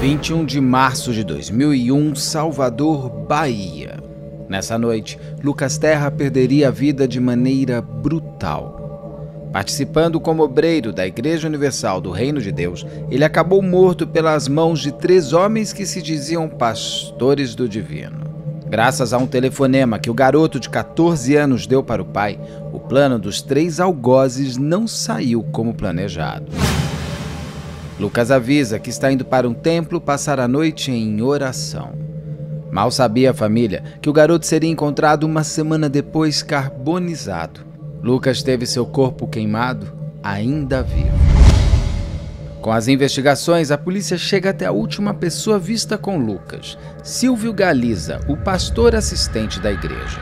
21 de março de 2001, Salvador, Bahia. Nessa noite, Lucas Terra perderia a vida de maneira brutal. Participando como obreiro da Igreja Universal do Reino de Deus, ele acabou morto pelas mãos de três homens que se diziam pastores do divino. Graças a um telefonema que o garoto de 14 anos deu para o pai, o plano dos três algozes não saiu como planejado. Lucas avisa que está indo para um templo passar a noite em oração. Mal sabia a família que o garoto seria encontrado uma semana depois carbonizado. Lucas teve seu corpo queimado, ainda vivo. Com as investigações, a polícia chega até a última pessoa vista com Lucas, Silvio Galiza, o pastor assistente da igreja.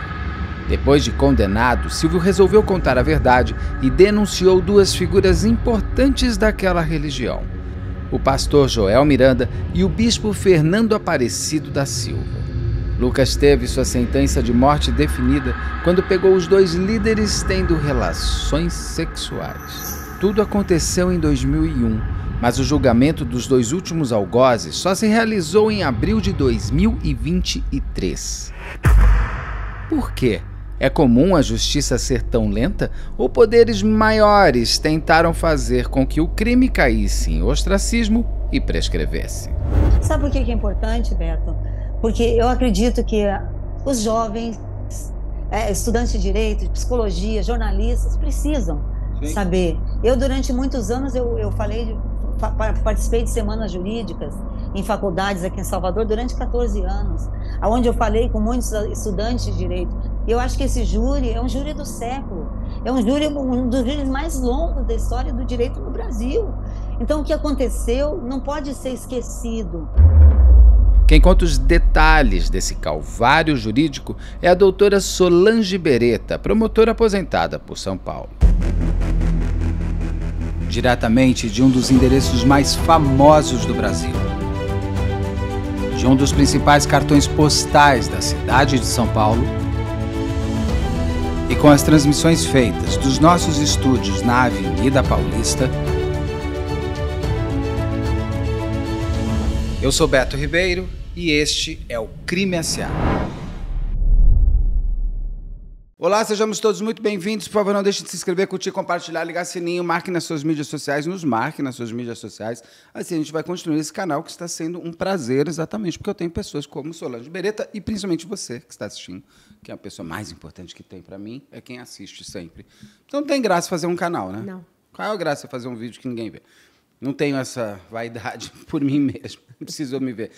Depois de condenado, Silvio resolveu contar a verdade e denunciou duas figuras importantes daquela religião: o pastor Joel Miranda e o bispo Fernando Aparecido da Silva. Lucas teve sua sentença de morte definida quando pegou os dois líderes tendo relações sexuais. Tudo aconteceu em 2001, mas o julgamento dos dois últimos algozes só se realizou em abril de 2023. Por quê? É comum a justiça ser tão lenta ou poderes maiores tentaram fazer com que o crime caísse em ostracismo e prescrevesse? Sabe por que é importante, Beto? Porque eu acredito que os jovens, é, estudantes de direito, de psicologia, jornalistas, precisam Sim. saber. Eu, durante muitos anos, eu, eu falei participei de semanas jurídicas em faculdades aqui em Salvador durante 14 anos, aonde eu falei com muitos estudantes de direito, e eu acho que esse júri é um júri do século, é um júri um dos júris mais longos da história do direito no Brasil. Então o que aconteceu não pode ser esquecido. Quem conta os detalhes desse calvário jurídico é a doutora Solange Beretta, promotora aposentada por São Paulo. Diretamente de um dos endereços mais famosos do Brasil. De um dos principais cartões postais da cidade de São Paulo, e com as transmissões feitas dos nossos estúdios na Avenida Paulista. Eu sou Beto Ribeiro e este é o Crime S.A. Olá, sejamos todos muito bem-vindos. Por favor, não deixe de se inscrever, curtir, compartilhar, ligar sininho, marque nas suas mídias sociais, nos marque nas suas mídias sociais. Assim a gente vai construir esse canal que está sendo um prazer, exatamente, porque eu tenho pessoas como Solange Beretta e principalmente você que está assistindo, que é a pessoa mais importante que tem para mim, é quem assiste sempre. Então não tem graça fazer um canal, né? Não. Qual é a graça fazer um vídeo que ninguém vê? Não tenho essa vaidade por mim mesmo, não me ver.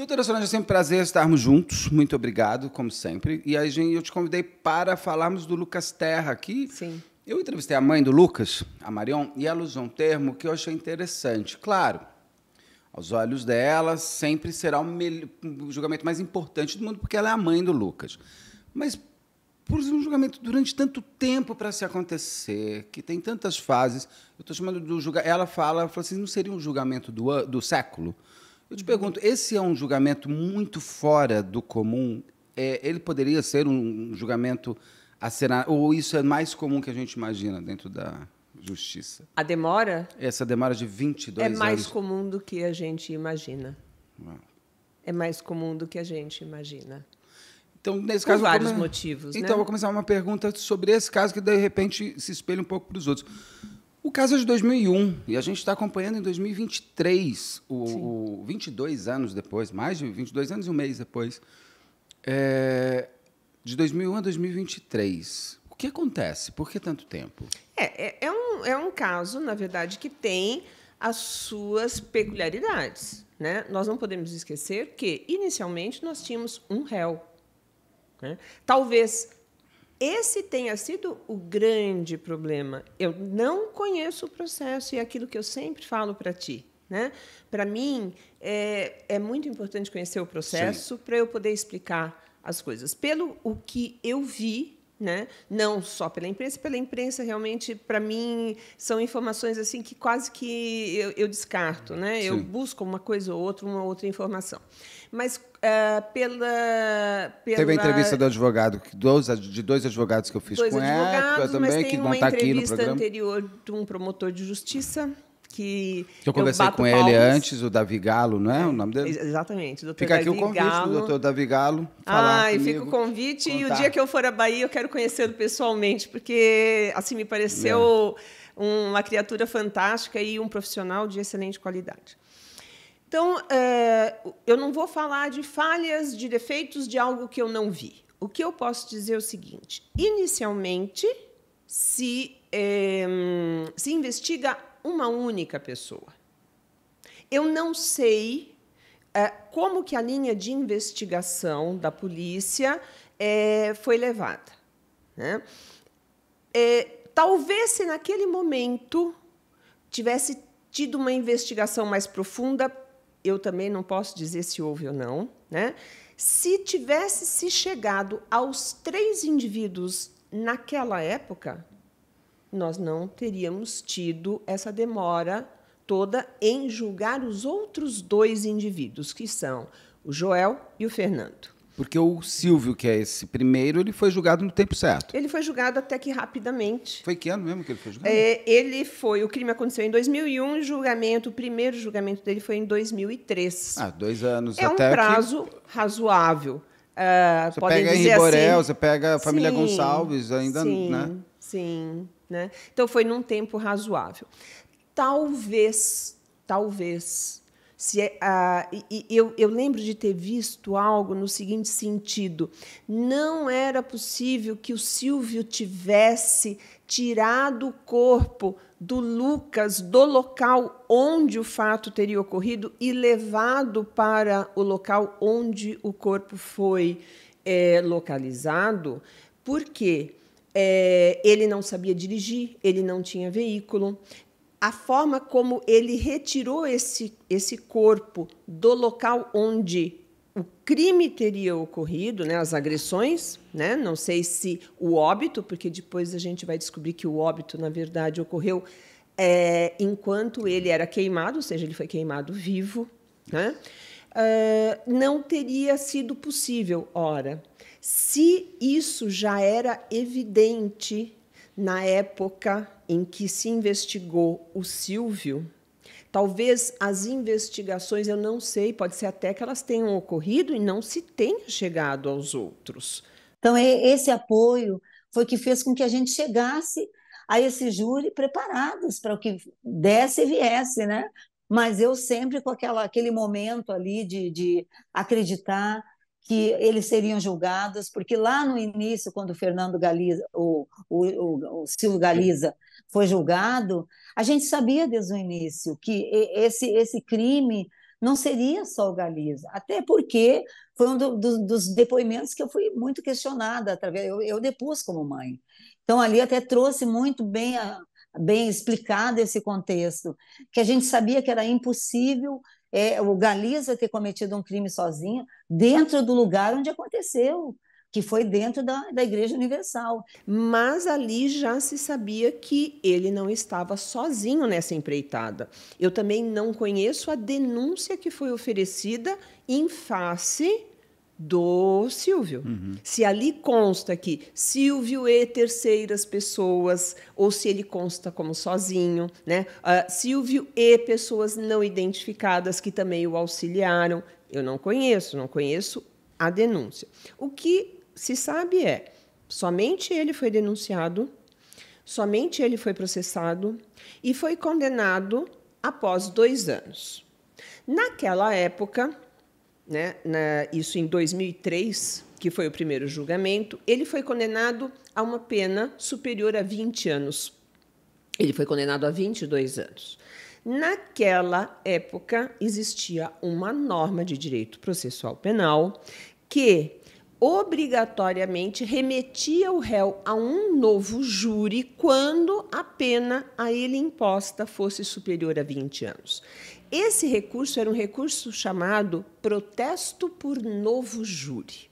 Doutora Solange, é sempre um prazer estarmos juntos. Muito obrigado, como sempre. E aí, eu te convidei para falarmos do Lucas Terra aqui. Sim. Eu entrevistei a mãe do Lucas, a Marion, e ela usou um termo que eu achei interessante. Claro, aos olhos dela, sempre será o, o julgamento mais importante do mundo, porque ela é a mãe do Lucas. Mas por um julgamento durante tanto tempo para se acontecer, que tem tantas fases, eu estou chamando do julgamento. Ela fala, ela fala assim, não seria um julgamento do, do século? Eu te pergunto, esse é um julgamento muito fora do comum? É, ele poderia ser um julgamento acenar, ou isso é mais comum que a gente imagina dentro da justiça? A demora? Essa demora de 22 anos. É mais anos. comum do que a gente imagina. É mais comum do que a gente imagina. Então, nesse Por caso, vários come... motivos. Então, né? vou começar uma pergunta sobre esse caso que de repente se espelha um pouco para os outros. O caso é de 2001 e a gente está acompanhando em 2023, o, o 22 anos depois, mais de 22 anos e um mês depois, é, de 2001 a 2023. O que acontece? Por que tanto tempo? É, é, é, um, é um caso, na verdade, que tem as suas peculiaridades. Né? Nós não podemos esquecer que, inicialmente, nós tínhamos um réu. Né? Talvez esse tenha sido o grande problema. Eu não conheço o processo e é aquilo que eu sempre falo para ti. Né? Para mim, é, é, muito importante conhecer o processo para eu poder explicar as coisas. Pelo o que eu vi, né? não só pela imprensa, pela imprensa realmente, para mim, são informações assim que quase que eu, eu descarto. Né? Eu busco uma coisa ou outra, uma outra informação. Mas Uh, pela, pela, Teve a entrevista do advogado, de dois advogados que eu fiz dois com ela também, que vão estar tá aqui no programa. uma entrevista anterior de um promotor de justiça que eu conversei eu com palmas. ele antes, o Davi Galo, não é, o nome dele? Exatamente, doutor Fica Davi aqui o convite Galo. do doutor Davi Galo. Ah, e fica o convite. Contar. E o dia que eu for à Bahia, eu quero conhecê-lo pessoalmente, porque assim me pareceu é. uma criatura fantástica e um profissional de excelente qualidade. Então, eh, eu não vou falar de falhas, de defeitos de algo que eu não vi. O que eu posso dizer é o seguinte: inicialmente, se, é, se investiga uma única pessoa. Eu não sei é, como que a linha de investigação da polícia é, foi levada. Né? talvez se naquele momento tivesse tido uma investigação mais profunda, eu também não posso dizer se houve ou não, né? Se tivesse se chegado aos três indivíduos naquela época, nós não teríamos tido essa demora toda em julgar os outros dois indivíduos, que são o Joel e o Fernando. Porque o Silvio, que é esse primeiro, ele foi julgado no tempo certo. Ele foi julgado até que rapidamente. Foi que ano mesmo que ele foi julgado? É, ele foi. O crime aconteceu em 2001, o julgamento, o primeiro julgamento dele foi em 2003. Ah, dois anos é até. É um prazo que... razoável. Uh, você pega dizer Riborel, assim, você pega a família sim, Gonçalves, ainda, sim, né? Sim, né? Então foi num tempo razoável. Talvez, talvez se é, e, eu, eu lembro de ter visto algo no seguinte sentido: não era possível que o Silvio tivesse tirado o corpo do Lucas do local onde o fato teria ocorrido e levado para o local onde o corpo foi é, localizado, porque é, ele não sabia dirigir, ele não tinha veículo, a forma como ele retirou esse, esse corpo do local onde o crime teria ocorrido, né, as agressões, né, não sei se o óbito, porque depois a gente vai descobrir que o óbito, na verdade, ocorreu é, enquanto ele era queimado, ou seja, ele foi queimado vivo, né, não teria sido possível. Ora, se isso já era evidente na época em que se investigou o Silvio, talvez as investigações, eu não sei, pode ser até que elas tenham ocorrido e não se tenha chegado aos outros. Então, é, esse apoio foi que fez com que a gente chegasse a esse júri preparados para o que desse e viesse, né? Mas eu sempre com aquela, aquele momento ali de, de acreditar, que eles seriam julgados, porque lá no início, quando o Fernando Galiza, o, o, o, Silvio Galiza foi julgado, a gente sabia desde o início que esse, esse crime não seria só o Galiza, até porque foi um do, do, dos depoimentos que eu fui muito questionada, através eu, eu depus como mãe. Então, ali até trouxe muito bem, a, bem explicado esse contexto, que a gente sabia que era impossível é, o Galiza ter cometido um crime sozinho dentro do lugar onde aconteceu, que foi dentro da, da Igreja Universal. Mas ali já se sabia que ele não estava sozinho nessa empreitada. Eu também não conheço a denúncia que foi oferecida em face do Silvio. Uhum. Se ali consta que Silvio e terceiras pessoas, ou se ele consta como sozinho, né? Uh, Silvio e pessoas não identificadas que também o auxiliaram. Eu não conheço, não conheço a denúncia. O que se sabe é somente ele foi denunciado, somente ele foi processado e foi condenado após dois anos. Naquela época, né, na, isso em 2003, que foi o primeiro julgamento, ele foi condenado a uma pena superior a 20 anos. Ele foi condenado a 22 anos. Naquela época, existia uma norma de direito processual penal que obrigatoriamente remetia o réu a um novo júri quando a pena a ele imposta fosse superior a 20 anos. Esse recurso era um recurso chamado protesto por novo júri,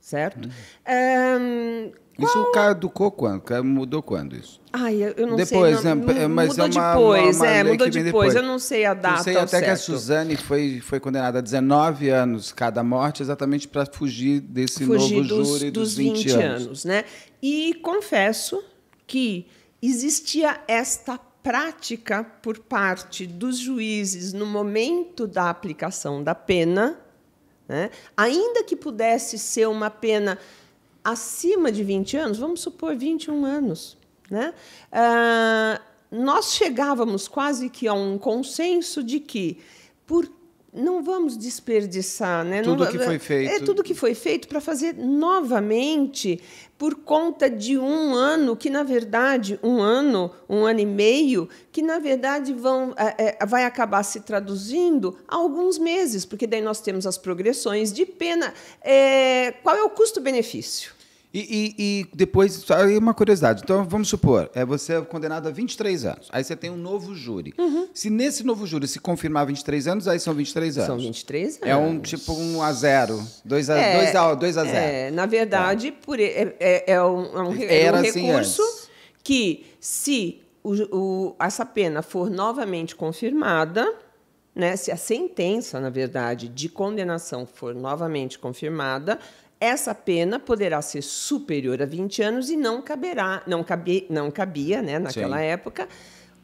certo? Um, uhum. qual? Isso caducou quando? Mudou quando isso? Ai, eu não depois, sei. Não, né? É, mas mudou é uma, depois, uma, uma é, mudou depois. depois. Eu não sei a data. Eu sei tá até certo. que a Suzane foi, foi condenada a 19 anos cada morte, exatamente para fugir desse fugir novo dos, júri dos, dos 20, 20 anos. anos. né? E confesso que existia esta prática por parte dos juízes no momento da aplicação da pena, né? ainda que pudesse ser uma pena acima de 20 anos, vamos supor 21 anos, né? Ah, nós chegávamos quase que a um consenso de que, por não vamos desperdiçar, né? Tudo não, que foi é feito. É tudo que foi feito para fazer novamente por conta de um ano, que na verdade, um ano, um ano e meio, que na verdade vão, é, é vai acabar se traduzindo a alguns meses, porque daí nós temos as progressões de pena. É, qual é o custo-benefício? E, e, e, depois, aí uma curiosidade. Então, vamos supor, é, você é condenado a 23 anos. Aí você tem um novo júri. Uhum. Se nesse novo júri se confirmar 23 anos, aí são 23 anos. São 23 anos. É um tipo 1 um a 0. 2 a 0. É, a, dois a é, na verdade, é. Por, é, é, é um, é um, é Era um assim recurso assim que, se o, o, essa pena for novamente confirmada, né, se a sentença, na verdade, de condenação for novamente confirmada, essa pena poderá ser superior a 20 anos e não caberá, não, não cabia, né, naquela Sim. época,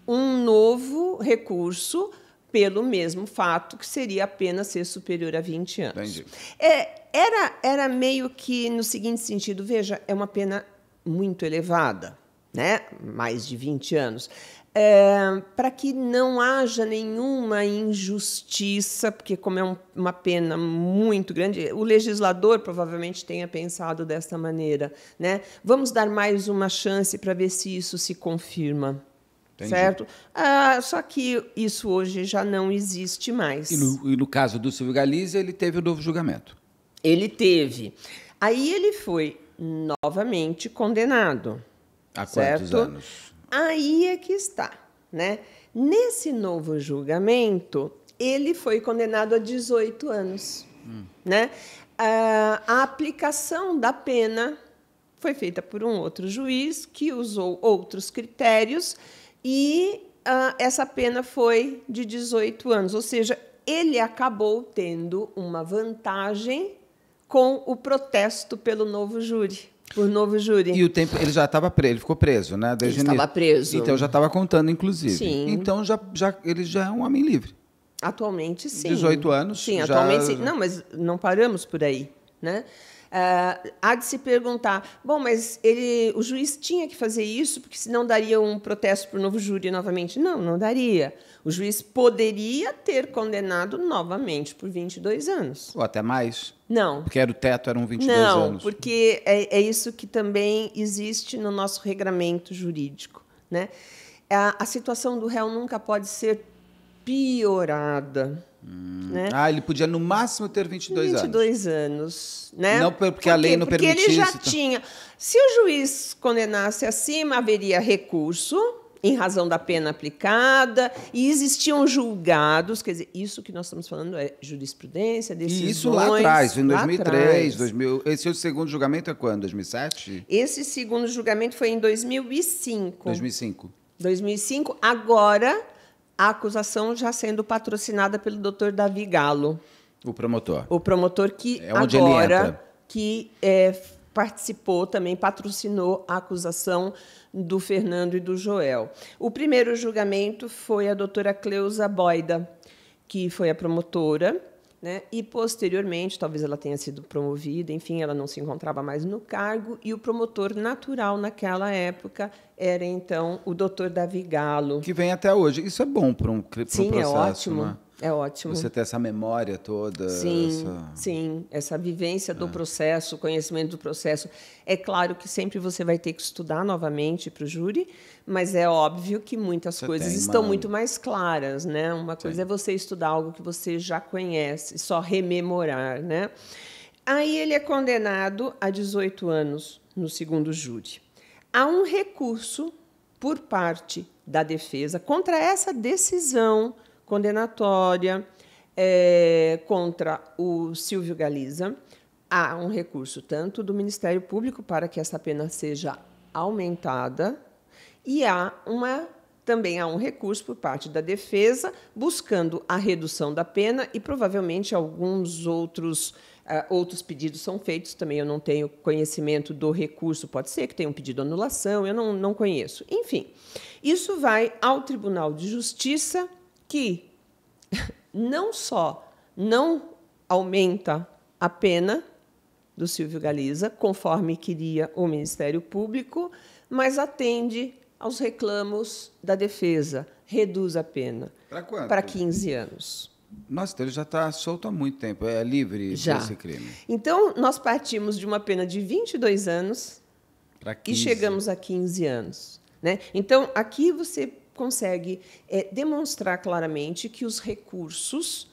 um novo recurso pelo mesmo fato, que seria a pena ser superior a 20 anos. Entendi. É, era, era meio que no seguinte sentido: veja, é uma pena muito elevada, né? mais de 20 anos é, para que não haja nenhuma injustiça, porque, como é um, uma pena muito grande, o legislador provavelmente tenha pensado desta maneira. Né? Vamos dar mais uma chance para ver se isso se confirma. Entendi. Certo? Ah, só que isso hoje já não existe mais. E no, e no caso do Silvio Galiza, ele teve o um novo julgamento. Ele teve. Aí ele foi novamente condenado. Há certo? quantos anos? Aí é que está, né? Nesse novo julgamento, ele foi condenado a 18 anos, hum. né? a aplicação da pena foi feita por um outro juiz que usou outros critérios e uh, essa pena foi de 18 anos, ou seja, ele acabou tendo uma vantagem com o protesto pelo novo júri. Por novo júri. E o tempo, ele já estava preso, ele ficou preso, né? Desde ele estava preso. Então já estava contando, inclusive. Sim. Então já, já, ele já é um homem livre. Atualmente, sim. 18 anos. Sim, já... atualmente sim. Não, mas não paramos por aí, né? Uh, há de se perguntar, bom, mas ele, o juiz tinha que fazer isso porque senão daria um protesto para o novo júri novamente. Não, não daria. O juiz poderia ter condenado novamente por 22 anos. Ou até mais. Não. Porque era o teto, eram 22 não, anos. Não, porque é, é isso que também existe no nosso regramento jurídico. Né? A, a situação do réu nunca pode ser piorada. Hum. Né? Ah, ele podia no máximo ter 22, 22 anos. 22 anos, né? Não porque, porque a lei não permitia. Porque ele já tá? tinha. Se o juiz condenasse acima, haveria recurso em razão da pena aplicada e existiam julgados, quer dizer, isso que nós estamos falando é jurisprudência, decisões. E isso lá atrás, em 2003, 2000, esse é segundo julgamento é quando? 2007? Esse segundo julgamento foi em 2005. 2005. 2005, agora a acusação já sendo patrocinada pelo doutor Davi Galo. O promotor. O promotor que é agora que é, participou também patrocinou a acusação do Fernando e do Joel. O primeiro julgamento foi a doutora Cleusa Boida, que foi a promotora, né? E posteriormente, talvez ela tenha sido promovida, enfim, ela não se encontrava mais no cargo e o promotor natural naquela época era então o doutor Davi Galo. Que vem até hoje. Isso é bom para um, pra Sim, é ótimo. Né? É ótimo. Você ter essa memória toda. Sim, essa... sim. Essa vivência é. do processo, conhecimento do processo. É claro que sempre você vai ter que estudar novamente para o júri, mas é óbvio que muitas você coisas estão uma... muito mais claras, né? Uma coisa sim. é você estudar algo que você já conhece, só rememorar, né? Aí ele é condenado a 18 anos no segundo júri há um recurso por parte da defesa contra essa decisão condenatória é, contra o Silvio Galiza. Há um recurso tanto do Ministério Público para que essa pena seja aumentada e há uma também há um recurso por parte da defesa buscando a redução da pena e provavelmente alguns outros ah, outros pedidos são feitos também, eu não tenho conhecimento do recurso, pode ser que tenha um pedido de anulação, eu não, não conheço. Enfim, isso vai ao Tribunal de Justiça, que não só não aumenta a pena do Silvio Galiza, conforme queria o Ministério Público, mas atende aos reclamos da defesa, reduz a pena para 15 anos. Nossa, então ele já está solto há muito tempo, é livre já. desse crime. Então, nós partimos de uma pena de 22 anos e chegamos a 15 anos. Né? Então, aqui você consegue é, demonstrar claramente que os recursos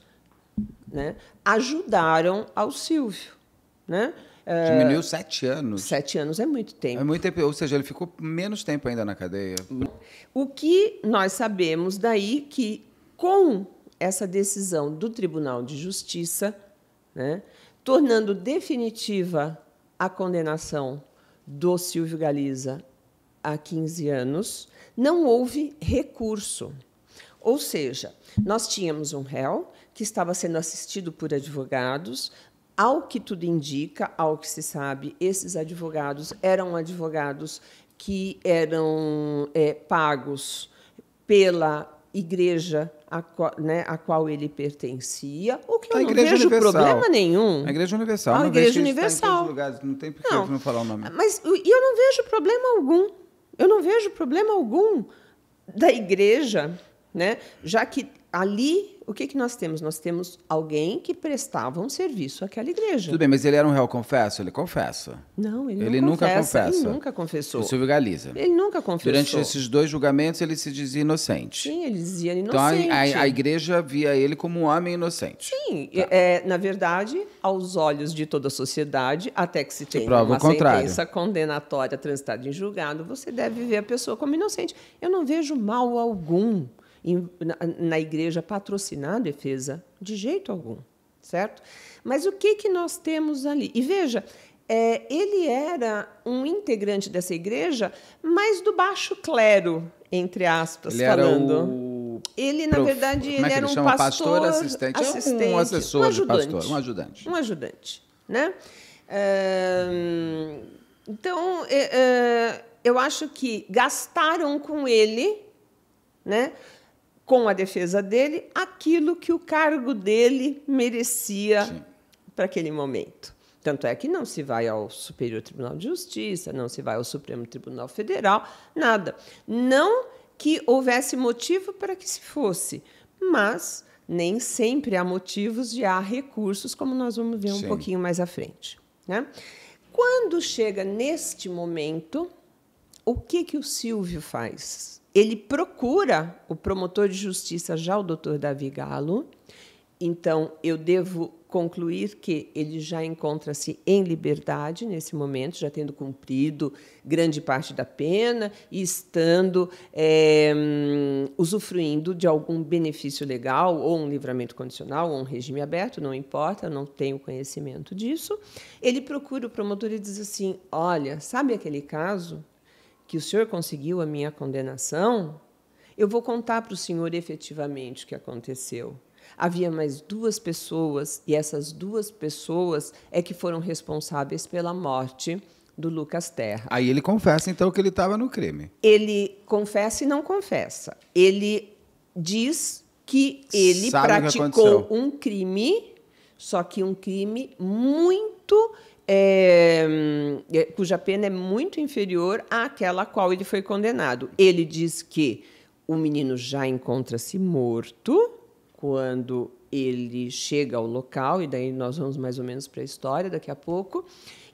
né, ajudaram ao Silvio. Né? É, Diminuiu sete anos. Sete anos é muito tempo. É muito tempo, ou seja, ele ficou menos tempo ainda na cadeia. O que nós sabemos daí que com essa decisão do Tribunal de Justiça, né, tornando definitiva a condenação do Silvio Galiza a 15 anos, não houve recurso. Ou seja, nós tínhamos um réu que estava sendo assistido por advogados. Ao que tudo indica, ao que se sabe, esses advogados eram advogados que eram é, pagos pela igreja a qual, né, a qual ele pertencia, o que eu a não vejo Universal. problema nenhum. A Igreja Universal. a Igreja tá Universal. Lugares, não tem por que não. não falar o nome. Mas eu não vejo problema algum. Eu não vejo problema algum da Igreja, né, já que ali o que, que nós temos? Nós temos alguém que prestava um serviço àquela igreja. Tudo bem, mas ele era um réu confesso? Ele confessa. Não, ele, ele não nunca confessa. Ele nunca confessou. O Silvio Galiza. Ele nunca confessou. Durante esses dois julgamentos, ele se dizia inocente. Sim, ele dizia então, inocente. Então, a, a igreja via ele como um homem inocente. Sim, tá. É, é, na verdade, aos olhos de toda a sociedade, até que se tenha uma sentença condenatória transitada em julgado, você deve ver a pessoa como inocente. Eu não vejo mal algum na igreja patrocinar a defesa de jeito algum, certo? Mas o que, que nós temos ali? E veja, é, ele era um integrante dessa igreja, mas do baixo clero, entre aspas, ele falando. Era o... Ele, na Prof... verdade, Como é ele, é que ele era um pastor, pastor assistente, é assistente, um assessor um ajudante, de pastor, um ajudante. Um ajudante, né? Uh, então, uh, eu acho que gastaram com ele, né? com a defesa dele aquilo que o cargo dele merecia para aquele momento. Tanto é que não se vai ao Superior Tribunal de Justiça, não se vai ao Supremo Tribunal Federal, nada. Não que houvesse motivo para que se fosse, mas nem sempre há motivos e há recursos, como nós vamos ver Sim. um pouquinho mais à frente. Né? Quando chega neste momento, o que, que o Silvio faz? ele procura o promotor de justiça, já o doutor Davi Galo. Então, eu devo concluir que ele já encontra-se em liberdade nesse momento, já tendo cumprido grande parte da pena e estando é, usufruindo de algum benefício legal, ou um livramento condicional, ou um regime aberto, não importa, não tenho conhecimento disso. Ele procura o promotor e diz assim: Olha, sabe aquele caso que o senhor conseguiu a minha condenação, eu vou contar para o senhor efetivamente o que aconteceu. Havia mais duas pessoas, e essas duas pessoas é que foram responsáveis pela morte do Lucas Terra. Aí ele confessa, então, que ele estava no crime. Ele confessa e não confessa. Ele diz que ele Sabe praticou que um crime, só que um crime muito é, é, cuja pena é muito inferior àquela a qual ele foi condenado. Ele diz que o menino já encontra-se morto quando ele chega ao local, e daí nós vamos mais ou menos para a história daqui a pouco,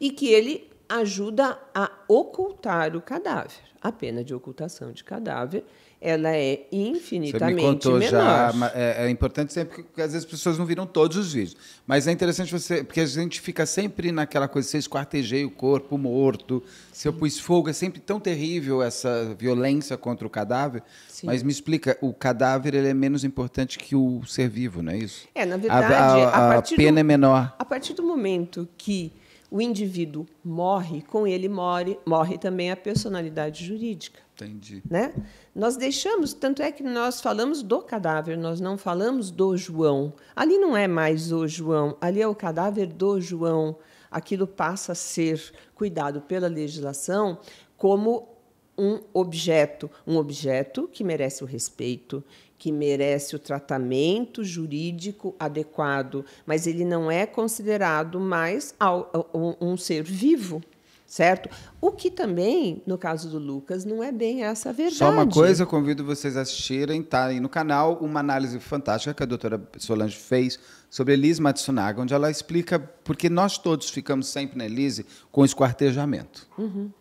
e que ele ajuda a ocultar o cadáver. A pena de ocultação de cadáver ela é infinitamente você me contou menor. Já, é, é, importante sempre porque às vezes as pessoas não viram todos os vídeos. Mas é interessante você, porque a gente fica sempre naquela coisa, você eu esquartejei o corpo morto, Sim. se eu pus fogo, é sempre tão terrível essa violência contra o cadáver. Sim. Mas me explica, o cadáver ele é menos importante que o ser vivo, não é isso? É, na verdade, a, a, a, a pena do, é menor. A partir do momento que o indivíduo morre, com ele morre, morre também a personalidade jurídica. Entendi. Né? Nós deixamos, tanto é que nós falamos do cadáver, nós não falamos do João. Ali não é mais o João, ali é o cadáver do João. Aquilo passa a ser cuidado pela legislação como um objeto, um objeto que merece o respeito, que merece o tratamento jurídico adequado, mas ele não é considerado mais um ser vivo certo? O que também, no caso do Lucas, não é bem essa a verdade. Só uma coisa, eu convido vocês a assistirem, tá aí no canal, uma análise fantástica que a doutora Solange fez sobre Elise Matsunaga, onde ela explica porque nós todos ficamos sempre na Elise com esquartejamento. Uhum.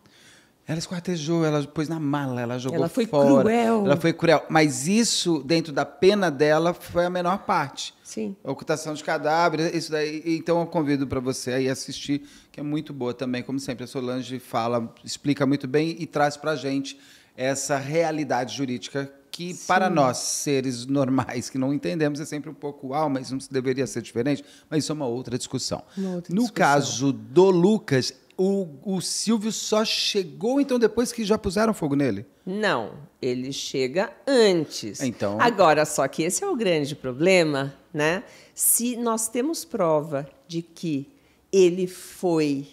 Ela esquartejou, ela pôs na mala, ela jogou fora. Ela foi fora, cruel. Ela foi cruel. Mas isso, dentro da pena dela, foi a menor parte. Sim. Ocultação de cadáveres, isso daí. Então eu convido para você aí assistir, que é muito boa também. Como sempre, a Solange fala, explica muito bem e traz para gente essa realidade jurídica que Sim. para nós, seres normais, que não entendemos, é sempre um pouco, ah, mas não deveria ser diferente. Mas isso é uma outra discussão. Uma outra no discussão. caso do Lucas, o, o Silvio só chegou então depois que já puseram fogo nele? Não, ele chega antes. Então. Agora, só que esse é o grande problema, né? Se nós temos prova de que ele foi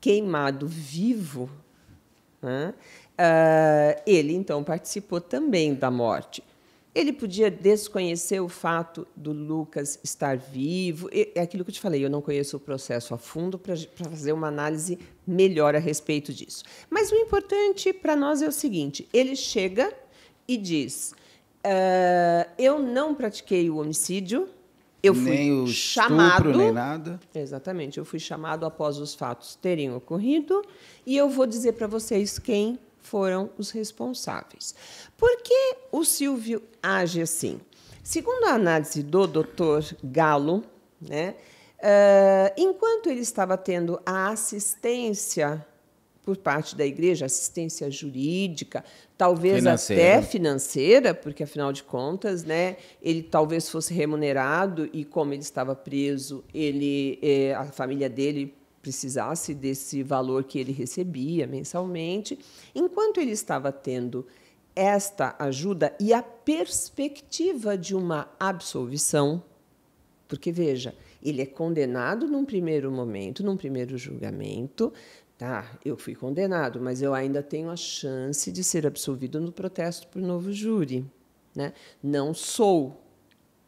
queimado vivo, né? Uh, ele então participou também da morte. Ele podia desconhecer o fato do Lucas estar vivo. É aquilo que eu te falei, eu não conheço o processo a fundo para fazer uma análise melhor a respeito disso. Mas o importante para nós é o seguinte: ele chega e diz: uh, Eu não pratiquei o homicídio. Eu fui nem o chamado. nem nada. Exatamente, eu fui chamado após os fatos terem ocorrido. E eu vou dizer para vocês quem foram os responsáveis. Por que o Silvio age assim? Segundo a análise do Dr. Galo, né, uh, enquanto ele estava tendo a assistência por parte da igreja, assistência jurídica, talvez financeira. até financeira, porque afinal de contas, né, ele talvez fosse remunerado e como ele estava preso, ele, eh, a família dele precisasse desse valor que ele recebia mensalmente, enquanto ele estava tendo esta ajuda e a perspectiva de uma absolvição, porque veja, ele é condenado num primeiro momento, num primeiro julgamento, tá? Eu fui condenado, mas eu ainda tenho a chance de ser absolvido no protesto por novo júri, né? Não sou,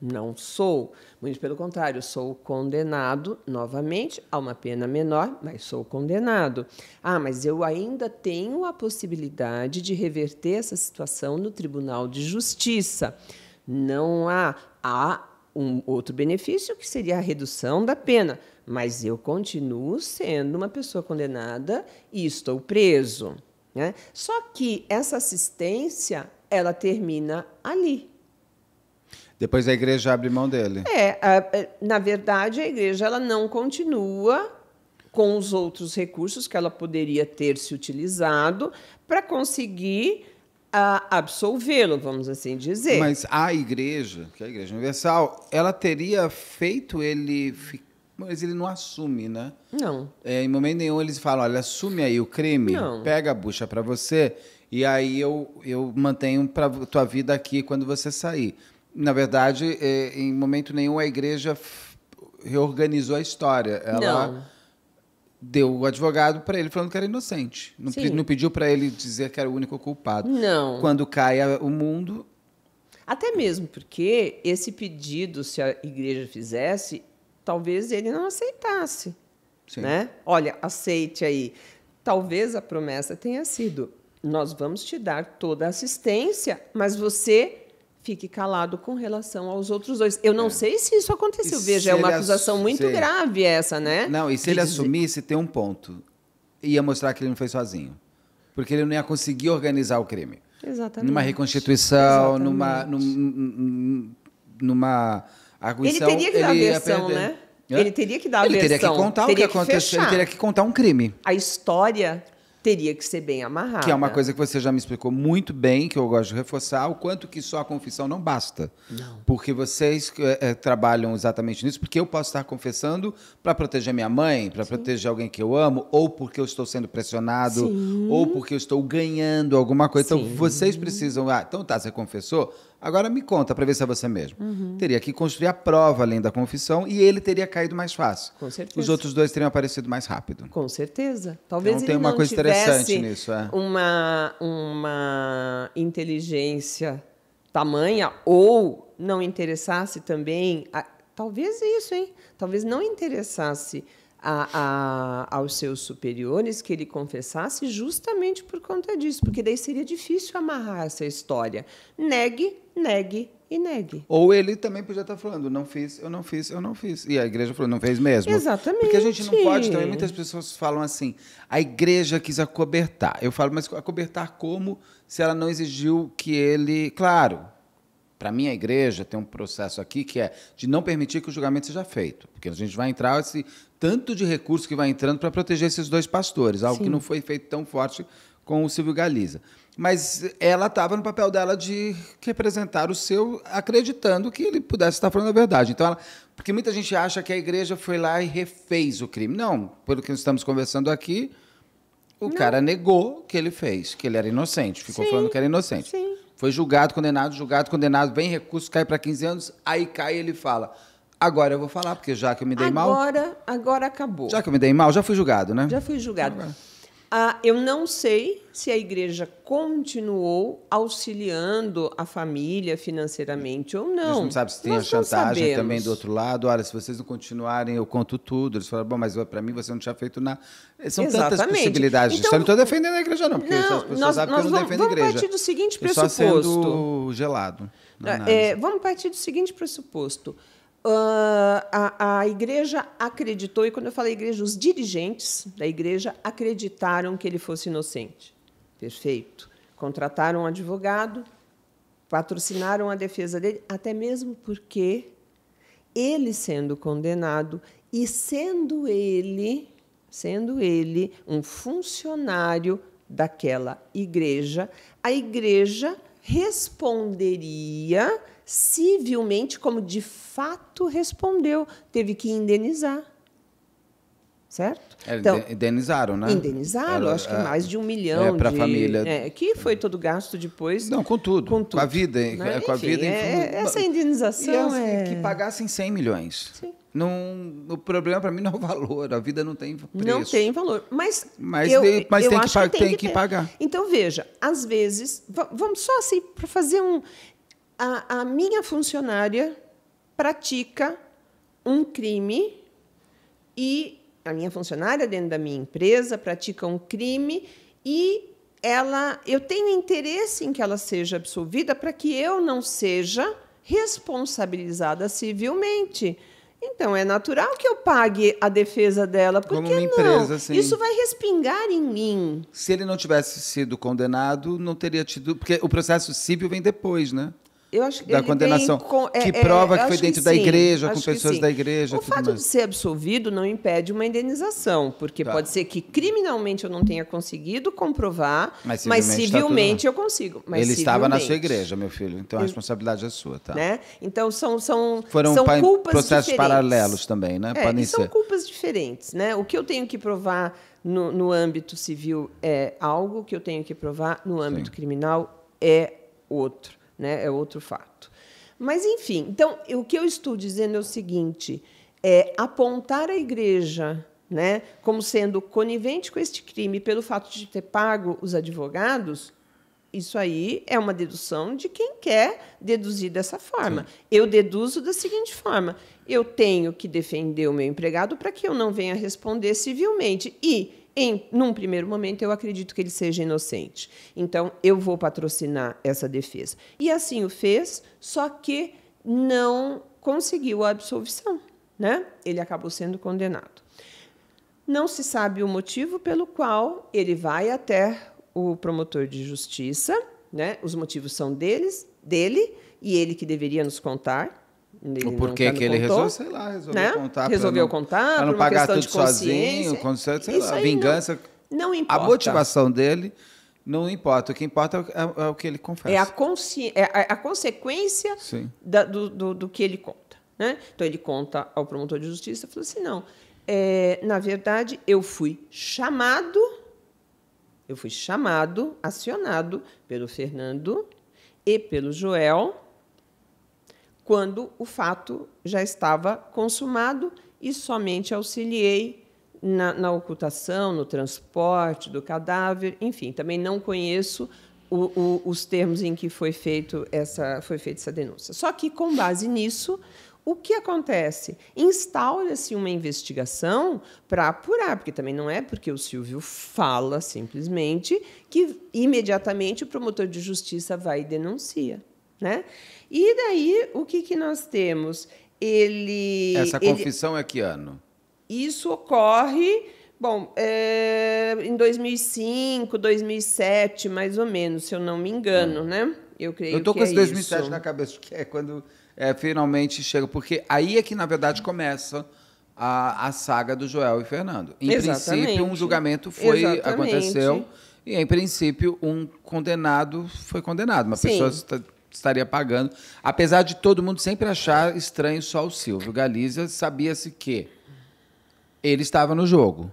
não sou. Muito pelo contrário, sou condenado novamente a uma pena menor, mas sou condenado. Ah, mas eu ainda tenho a possibilidade de reverter essa situação no Tribunal de Justiça. Não há. Há um outro benefício que seria a redução da pena, mas eu continuo sendo uma pessoa condenada e estou preso. Né? Só que essa assistência ela termina ali depois a igreja abre mão dele. É, a, é, na verdade, a igreja ela não continua com os outros recursos que ela poderia ter se utilizado para conseguir ah, absolvê-lo, vamos assim dizer. Mas a igreja, que é a igreja universal, ela teria feito ele ficar mas ele não assume, né? Não. É, em momento nenhum eles falam, olha, assume aí o crime, não. pega a bucha para você e aí eu, eu mantenho para tua vida aqui quando você sair. Na verdade, é, em momento nenhum a igreja reorganizou a história. Ela não. deu o advogado para ele falando que era inocente. Não, pe não pediu para ele dizer que era o único culpado. Não. Quando cai o mundo. Até mesmo porque esse pedido, se a igreja fizesse, talvez ele não aceitasse. Sim. Né? Olha, aceite aí. Talvez a promessa tenha sido: nós vamos te dar toda a assistência, mas você fique calado com relação aos outros dois. Eu não é. sei se isso aconteceu. E Veja, é uma acusação muito sei. grave essa, né? Não, e se ele assumisse, tem um ponto. Ia mostrar que ele não foi sozinho. Porque ele não ia conseguir organizar o crime. Exatamente. Numa reconstituição, Exatamente. numa. numa arguição. Ele teria que dar a versão, né? Ele teria que dar a ele versão. Teria que contar teria o que, que aconteceu. Ele teria que contar um crime. A história teria que ser bem amarrada. Que é uma coisa que você já me explicou muito bem, que eu gosto de reforçar, o quanto que só a confissão não basta. Não. Porque vocês é, é trabalham exatamente nisso, porque eu posso estar confessando para proteger minha mãe, para proteger alguém que eu amo, ou porque eu estou sendo pressionado, Sim. ou porque eu estou ganhando alguma coisa. Então, Sim. Então vocês precisam, ah, então tá, você confessou, Agora me conta para ver se é você mesmo. Uhum. Teria que construir a prova além da confissão e ele teria caído mais fácil. Com certeza. Os outros dois teriam aparecido mais rápido. Com certeza. Talvez então, ele tem uma não coisa interessante nisso, é. uma uma inteligência tamanha ou não interessasse também, a... talvez isso, hein? Talvez não interessasse a, a, aos seus superiores que ele confessasse justamente por conta disso, porque daí seria difícil amarrar essa história. Negue, negue e negue. Ou ele também podia estar falando, não fiz, eu não fiz, eu não fiz. E a igreja falou, não fez mesmo. Exatamente. Porque a gente não pode também, muitas pessoas falam assim, a igreja quis acobertar. Eu falo, mas acobertar como se ela não exigiu que ele. Claro, para mim, a igreja tem um processo aqui que é de não permitir que o julgamento seja feito. Porque a gente vai entrar, se tanto de recurso que vai entrando para proteger esses dois pastores, algo Sim. que não foi feito tão forte com o Silvio Galiza. Mas ela estava no papel dela de representar o seu, acreditando que ele pudesse estar falando a verdade. Então, ela, porque muita gente acha que a igreja foi lá e refez o crime. Não, pelo que estamos conversando aqui, o não. cara negou que ele fez, que ele era inocente, ficou Sim. falando que era inocente. Sim. Foi julgado, condenado, julgado, condenado, vem recurso, cai para 15 anos, aí cai e ele fala: Agora eu vou falar, porque já que eu me dei agora, mal. Agora, agora acabou. Já que eu me dei mal, já fui julgado, né? Já fui julgado. Ah, eu não sei se a igreja continuou auxiliando a família financeiramente ou não. A gente não sabe se tem Nós a chantagem também do outro lado. Olha, se vocês não continuarem, eu conto tudo. Eles falaram, bom, mas para mim você não tinha feito nada. Eh, são Exatamente. tantas possibilidades. Então, eu não estou defendendo a igreja, não, porque não, as pessoas nós, sabem nós que eu não vamos, defendo a igreja. É é, vamos partir do seguinte pressuposto. só sendo gelado. É, vamos partir do seguinte pressuposto. Uh, a, a, igreja acreditou, e quando eu falei igreja, os dirigentes da igreja acreditaram que ele fosse inocente. Perfeito. Contrataram um advogado, patrocinaram a defesa dele, até mesmo porque ele sendo condenado e sendo ele, sendo ele um funcionário daquela igreja, a igreja responderia civilmente, como de fato respondeu, teve que indenizar. Certo? É, então, indenizaram, né? Indenizaram, acho que é, mais de um é milhão. É, para a família. É, que foi todo gasto depois. Não, com tudo. Com, tudo, com a vida. Né? É, com Enfim, a vida é, essa indenização. E é... que pagassem 100 milhões. Sim. Não, o problema para mim não é o valor, a vida não tem preço. Não tem valor, mas mas, eu, mas eu tem, que, que, tem, tem que, que pagar. Então veja, às vezes vamos só assim para fazer um a, a minha funcionária pratica um crime e a minha funcionária dentro da minha empresa pratica um crime e ela, eu tenho interesse em que ela seja absolvida para que eu não seja responsabilizada civilmente. Então é natural que eu pague a defesa dela, porque Como uma empresa, não? Sim. Isso vai respingar em mim. Se ele não tivesse sido condenado, não teria tido, porque o processo civil vem depois, né? Eu acho que da condenação com, é, que é, prova que foi dentro que da igreja, acho com pessoas da igreja. O fato mais. de ser absolvido não impede uma indenização, porque tá. pode ser que criminalmente eu não tenha conseguido comprovar, mas civilmente, mas civilmente tá eu consigo. Mas Ele estava na sua igreja, meu filho, então a responsabilidade é sua, tá? Né? Então são são foram são culpas processos diferentes. paralelos também, né? É, Podem são culpas diferentes, né? O que eu tenho que provar no, no âmbito civil é algo, o que eu tenho que provar no âmbito Sim. criminal é outro né? É outro fato. Mas, enfim, então, o que eu estou dizendo é o seguinte: é apontar a igreja né, como sendo conivente com este crime pelo fato de ter pago os advogados, isso aí é uma dedução de quem quer deduzir dessa forma. Sim. Eu deduzo da seguinte forma: eu tenho que defender o meu empregado para que eu não venha responder civilmente. E em, num primeiro momento, eu acredito que ele seja inocente. Então, eu vou patrocinar essa defesa. E assim o fez, só que não conseguiu a absolvição. Né? Ele acabou sendo condenado. Não se sabe o motivo pelo qual ele vai até o promotor de justiça, né? Os motivos são deles, dele e ele que deveria nos contar. Ele o porquê tá que ele contou, resolveu, sei lá, resolveu né? contar. Resolveu pra não, contar, para não pagar tudo sozinho, consciência, sei lá, vingança. Não, não, importa. A motivação dele não importa. O que importa é, é, é, o que ele confessa. É a, consci... é a, a consequência da, do, do, do, que ele conta. Né? Então ele conta ao promotor de justiça e falou assim: não, é, na verdade, eu fui chamado, eu fui chamado, acionado pelo Fernando e pelo Joel quando o fato já estava consumado e somente auxiliei na, na ocultação, no transporte do cadáver, enfim, também não conheço o, o, os termos em que foi, feito essa, foi feita essa denúncia. Só que, com base nisso, o que acontece? Instaura-se uma investigação para apurar, porque também não é porque o Silvio fala simplesmente que imediatamente o promotor de justiça vai e denuncia. Né? E daí, o que, que nós temos? Ele. Essa confissão ele, é que ano? Isso ocorre, bom, é, em 2005, 2007, mais ou menos, se eu não me engano, hum. né? Eu creio Eu tô com esse 2007 é isso. na cabeça, que é quando é, finalmente chega, porque aí é que na verdade começa a, a saga do Joel e Fernando. Em Exatamente. princípio, um julgamento foi Exatamente. aconteceu e em princípio um condenado foi condenado, uma Sim. pessoa estaria pagando. Apesar de todo mundo sempre achar estranho só o Silvio Galiza sabia-se que ele estava no jogo.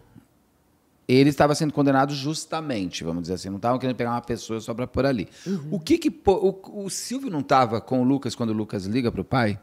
Ele estava sendo condenado justamente, vamos dizer assim. Não estavam querendo pegar uma pessoa só para pôr ali. Uhum. O que que. O, o Silvio não estava com o Lucas quando o Lucas liga para o pai?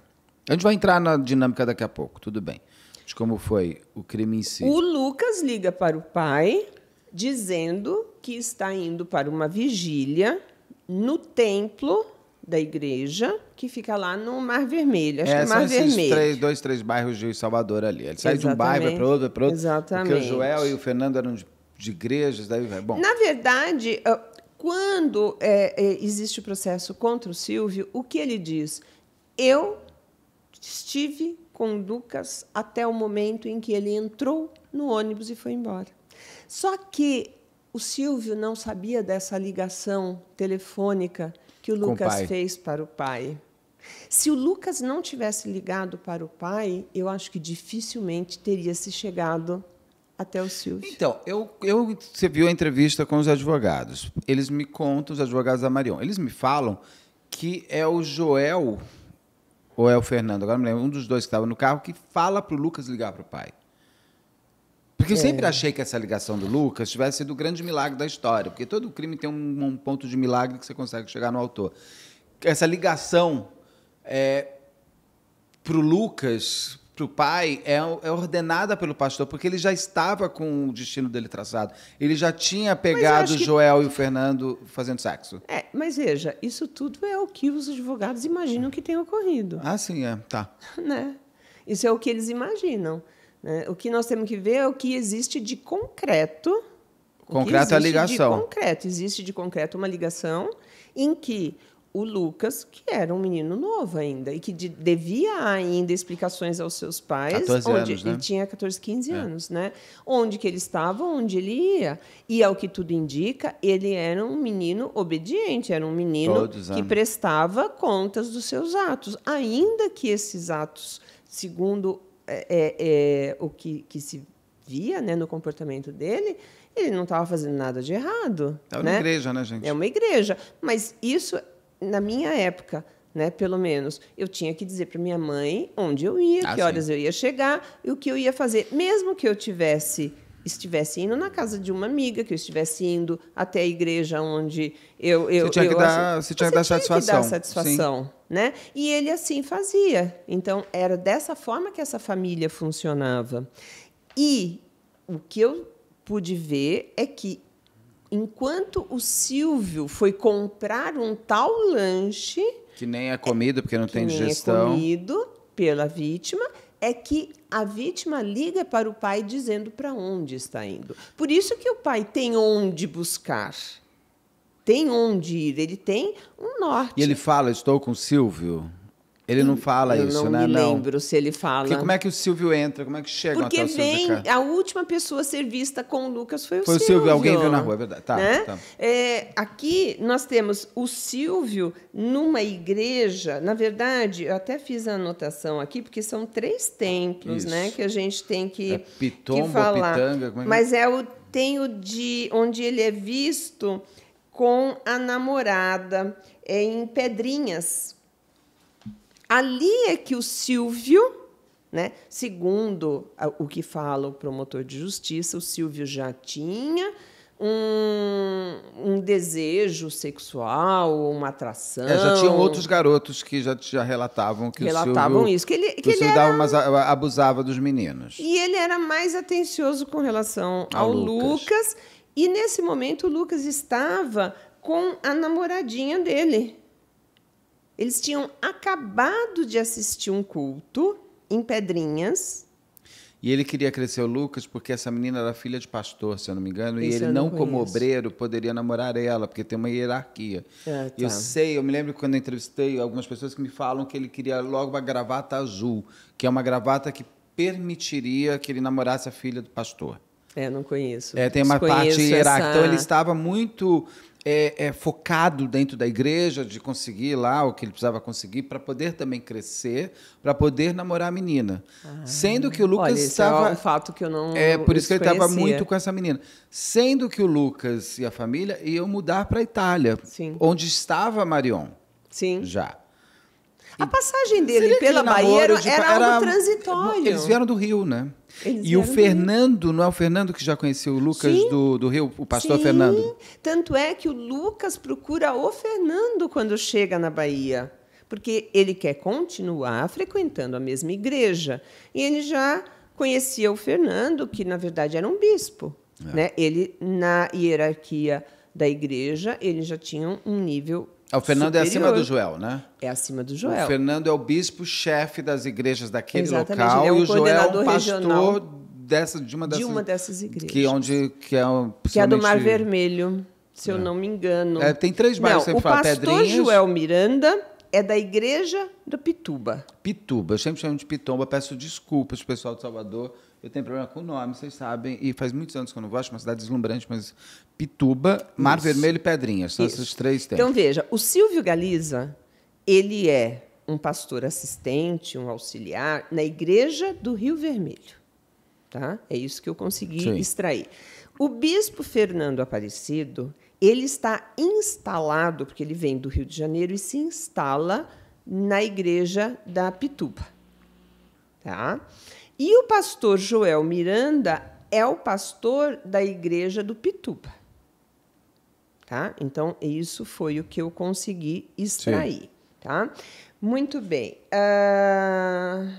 A gente vai entrar na dinâmica daqui a pouco, tudo bem. De como foi o crime em si. O Lucas liga para o pai dizendo que está indo para uma vigília no templo da igreja, que fica lá no Mar Vermelho. Acho é, que é Mar Vermelho. Três, dois, três bairros de Salvador ali. Ele sai Exatamente. de um bairro, para outro, para outro. Exatamente. Porque o Joel e o Fernando eram de, de igrejas, daí vai. É, bom. Na verdade, quando é, é, existe o processo contra o Silvio, o que ele diz? Eu estive com Lucas até o momento em que ele entrou no ônibus e foi embora. Só que o Silvio não sabia dessa ligação telefônica que o Lucas o fez para o pai. Se o Lucas não tivesse ligado para o pai, eu acho que dificilmente teria se chegado até o Silvio. Então, eu, eu, você viu a entrevista com os advogados. Eles me contam, os advogados da Marion, eles me falam que é o Joel, ou é o Fernando, agora me lembro, um dos dois que estava no carro, que fala para o Lucas ligar para o pai. Porque eu é. sempre achei que essa ligação do Lucas tivesse sido o grande milagre da história, porque todo crime tem um, um ponto de milagre que você consegue chegar no autor. Essa ligação é, para o Lucas, para o pai, é, é, ordenada pelo pastor, porque ele já estava com o destino dele traçado. Ele já tinha pegado que... Joel e o Fernando fazendo sexo. É, mas veja, isso tudo é o que os advogados imaginam que tenha ocorrido. Ah, sim, é. Tá. Né? Isso é o que eles imaginam. Né? O que nós temos que ver é o que existe de concreto. Concreto é a ligação. De concreto. Existe de concreto uma ligação em que o Lucas, que era um menino novo ainda e que de, devia ainda explicações aos seus pais, onde anos, né? ele tinha 14, 15 é. anos, né? Onde que ele estava, onde ele ia. E ao que tudo indica, ele era um menino obediente, era um menino Todos que anos. prestava contas dos seus atos, ainda que esses atos, segundo é, é, é, o que, que se via né, no comportamento dele, ele não estava fazendo nada de errado. É uma né? igreja, né, gente? É uma igreja. Mas isso, na minha época, né, pelo menos, eu tinha que dizer para minha mãe onde eu ia, ah, que horas eu ia chegar e o que eu ia fazer. Mesmo que eu tivesse estivesse indo na casa de uma amiga, que eu estivesse indo até a igreja onde eu. eu você tinha eu, que dar, você tinha você que dar satisfação. Que dar satisfação né? E ele assim fazia. Então, era dessa forma que essa família funcionava. E o que eu pude ver é que, enquanto o Silvio foi comprar um tal lanche. Que nem é comido, porque não tem é digestão. É comido pela vítima é que a vítima liga para o pai dizendo para onde está indo. Por isso que o pai tem onde buscar. Tem onde ir, ele tem um norte. E ele fala: Estou com Silvio. Ele não fala eu isso, não né? não me lembro se ele fala. Porque como é que o Silvio entra? Como é que chega Porque até o vem a última pessoa a ser vista com o Lucas foi o foi Silvio. Foi o Silvio, alguém viu na rua, é verdade. Tá, né? tá. É, aqui nós temos o Silvio numa igreja. Na verdade, eu até fiz a anotação aqui porque são três templos, né, isso. né, que a gente tem que é Pitombo, que falar. Pitanga, como é que... É? Mas é o tem o de onde ele é visto com a namorada é em Pedrinhas Ali é que o Silvio, né, segundo o que fala o promotor de justiça, o Silvio já tinha um, um, desejo sexual, uma atração. É, já tinham outros garotos que já, já relatavam que relatavam o Silvio, isso, que ele, que, que ele era, abusava dos meninos. E ele era mais atencioso com relação ao, ao Lucas. Lucas. E nesse momento o Lucas estava com a namoradinha dele, eles tinham acabado de assistir um culto em Pedrinhas. E ele queria crescer o Lucas porque essa menina era filha de pastor, se eu não me engano, Isso e ele não, não como obreiro poderia namorar ela, porque tem uma hierarquia. Ah, tá. Eu sei, eu me lembro quando entrevistei algumas pessoas que me falam que ele queria logo uma gravata azul, que é uma gravata que permitiria que ele namorasse a filha do pastor. É, não conheço. É, tem uma parte hierárquica. Essa... Então ele estava muito é, é, focado dentro da igreja de conseguir lá o que ele precisava conseguir para poder também crescer, para poder namorar a menina. Ah. Sendo que o Lucas estava. É um fato que eu não. É, por isso que ele estava muito com essa menina. Sendo que o Lucas e a família iam mudar para a Itália, Sim. onde estava Marion. Sim. Já. A passagem dele pela Bahia era, era, era algo transitório. Eles vieram do Rio, né? Eles e o Fernando, não é o Fernando que já conheceu o Lucas do, do Rio, o pastor sim. Fernando? Tanto é que o Lucas procura o Fernando quando chega na Bahia, porque ele quer continuar frequentando a mesma igreja. E ele já conhecia o Fernando, que na verdade era um bispo. É. Né? Ele, na hierarquia da igreja, ele já tinha um nível ah, o Fernando superior. é acima do Joel, né? É acima do Joel. O Fernando é o bispo-chefe das igrejas daquele Exatamente. local é e o Joel é o pastor dessa, de, uma dessas, de uma dessas igrejas. Que, é onde, que, é, um, que é do Mar Vermelho, se é. eu não me engano. É, tem três bairros, não, você fala, Pedrinhas... O pastor Joel Miranda é da igreja do Pituba. Pituba, eu sempre chamo de Pitomba, peço desculpas o pessoal de Salvador eu tenho problema com o nome, vocês sabem. E faz muitos anos que eu não gosto, uma cidade deslumbrante, mas Pituba, Mar Isso. Vermelho e Pedrinhas. São tá? Isso. esses três tempos. Então, veja, o Silvio Galiza, ele é um pastor assistente, um auxiliar, na igreja do Rio Vermelho. Tá? É isso que eu consegui Sim. extrair. O bispo Fernando Aparecido, ele está instalado, porque ele vem do Rio de Janeiro e se instala na igreja da Pituba. Tá? E o pastor Joel Miranda é o pastor da igreja do Pituba. Tá? Então, isso foi o que eu consegui extrair. Tá? Muito bem. Uh...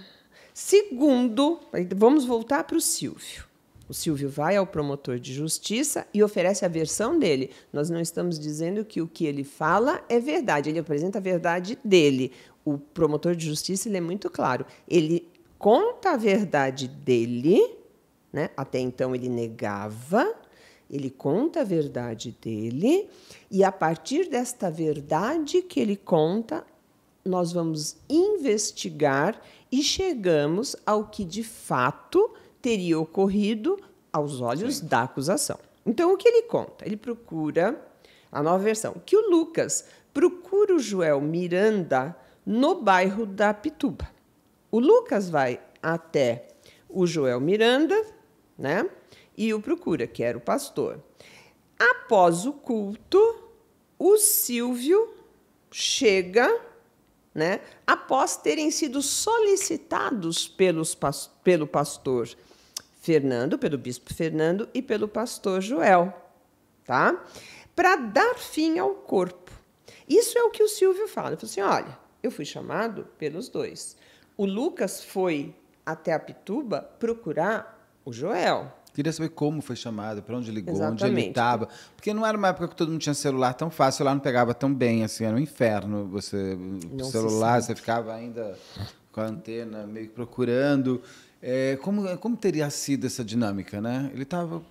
Segundo, vamos voltar para o Silvio. O Silvio vai ao promotor de justiça e oferece a versão dele. Nós não estamos dizendo que o que ele fala é verdade, ele apresenta a verdade dele. O promotor de justiça ele é muito claro. Ele conta a verdade dele, né? até então ele negava, ele conta a verdade dele, e a partir desta verdade que ele conta, nós vamos investigar e chegamos ao que de fato teria ocorrido aos olhos Sim. da acusação. Então, o que ele conta? Ele procura, a nova versão, que o Lucas procura o Joel Miranda no bairro da Pituba. O Lucas vai até o Joel Miranda, né? E o procura, que era o pastor. Após o culto, o Silvio chega, né? Após terem sido solicitados pelos, pelo pastor Fernando, pelo bispo Fernando e pelo pastor Joel, tá? Para dar fim ao corpo. Isso é o que o Silvio fala. Ele fala assim: olha, eu fui chamado pelos dois. O Lucas foi até a Pituba procurar o Joel. Queria saber como foi chamado, para onde ligou, Exatamente. onde ele estava. Porque não era uma época que todo mundo tinha celular tão fácil, lá não pegava tão bem, assim, era um inferno. Você, não celular, você ficava ainda com a antena meio procurando. É, como, como teria sido essa dinâmica, né? Ele estava.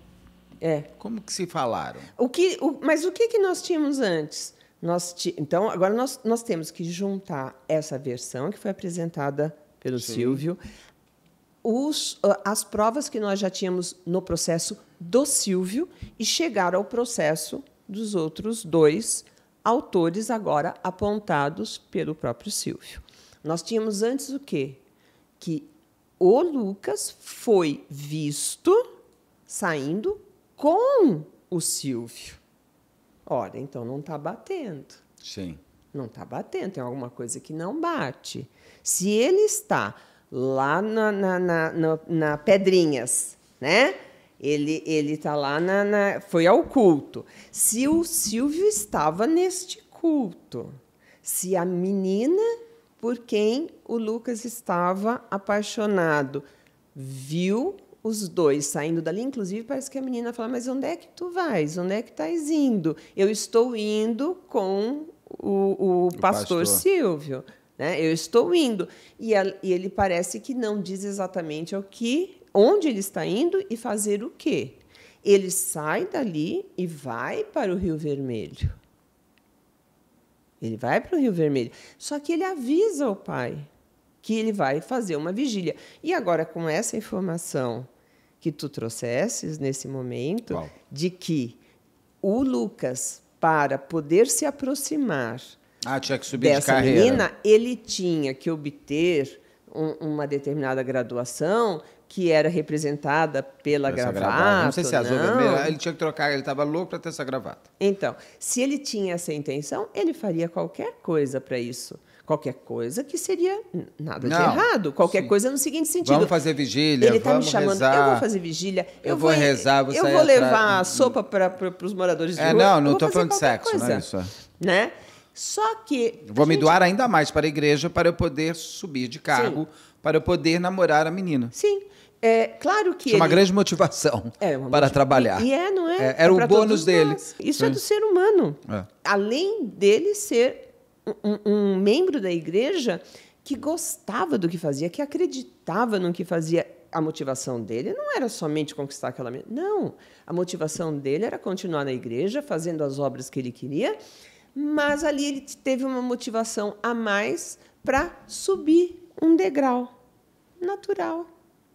É. Como que se falaram? O que, o, mas o que, que nós tínhamos antes? Nós então, agora nós, nós temos que juntar essa versão que foi apresentada pelo Sim. Silvio, os, ah, as provas que nós já tínhamos no processo do Silvio e chegar ao processo dos outros dois autores agora apontados pelo próprio Silvio. Nós tínhamos antes o quê? Que o Lucas foi visto saindo com o Silvio. Ora, então não está batendo. Sim. Não está batendo, tem alguma coisa que não bate. Se ele está lá na, na, na, na, na Pedrinhas, né? Ele ele está lá na, na, foi ao culto. Se o Silvio estava neste culto, se a menina por quem o Lucas estava apaixonado viu os dois saindo dali, inclusive parece que a menina fala, mas onde é que tu vais? Onde é que estás indo? Eu estou indo com o, o, o pastor, pastor, Silvio, né? Eu estou indo. E, a, e, ele parece que não diz exatamente o que, onde ele está indo e fazer o quê. Ele sai dali e vai para o Rio Vermelho. Ele vai para o Rio Vermelho. Só que ele avisa o pai que ele vai fazer uma vigília. E agora, com essa informação que tu trouxesses nesse momento, Uau. de que o Lucas, para poder se aproximar ah, dessa de menina, ele tinha que obter um, uma determinada graduação que era representada pela essa gravata. gravata. Não sei se é azul vermelha, ele tinha que trocar, ele estava louco para ter essa gravata. Então, se ele tinha essa intenção, ele faria qualquer coisa para isso. Qualquer coisa que seria nada não, de errado. Qualquer sim. coisa no seguinte sentido. Vamos fazer vigília, Ele está me chamando, rezar, eu vou fazer vigília, eu, eu vou, vou rezar, vou Eu vou levar atrás. sopa para os moradores é, Não, não estou falando de sexo, coisa, não é isso. Né? Só que. Vou gente... me doar ainda mais para a igreja para eu poder subir de cargo, sim. para eu poder namorar a menina. Sim. É, claro que. Isso é uma grande motivação é, é, uma para trabalhar. E é, não é? é era é o bônus dele. Nós. Isso é Sim. é do ser humano. Além dele ser um, um membro da igreja que gostava do que fazia, que acreditava no que fazia. A motivação dele não era somente conquistar aquela. Não. A motivação dele era continuar na igreja, fazendo as obras que ele queria, mas ali ele teve uma motivação a mais para subir um degrau. Natural,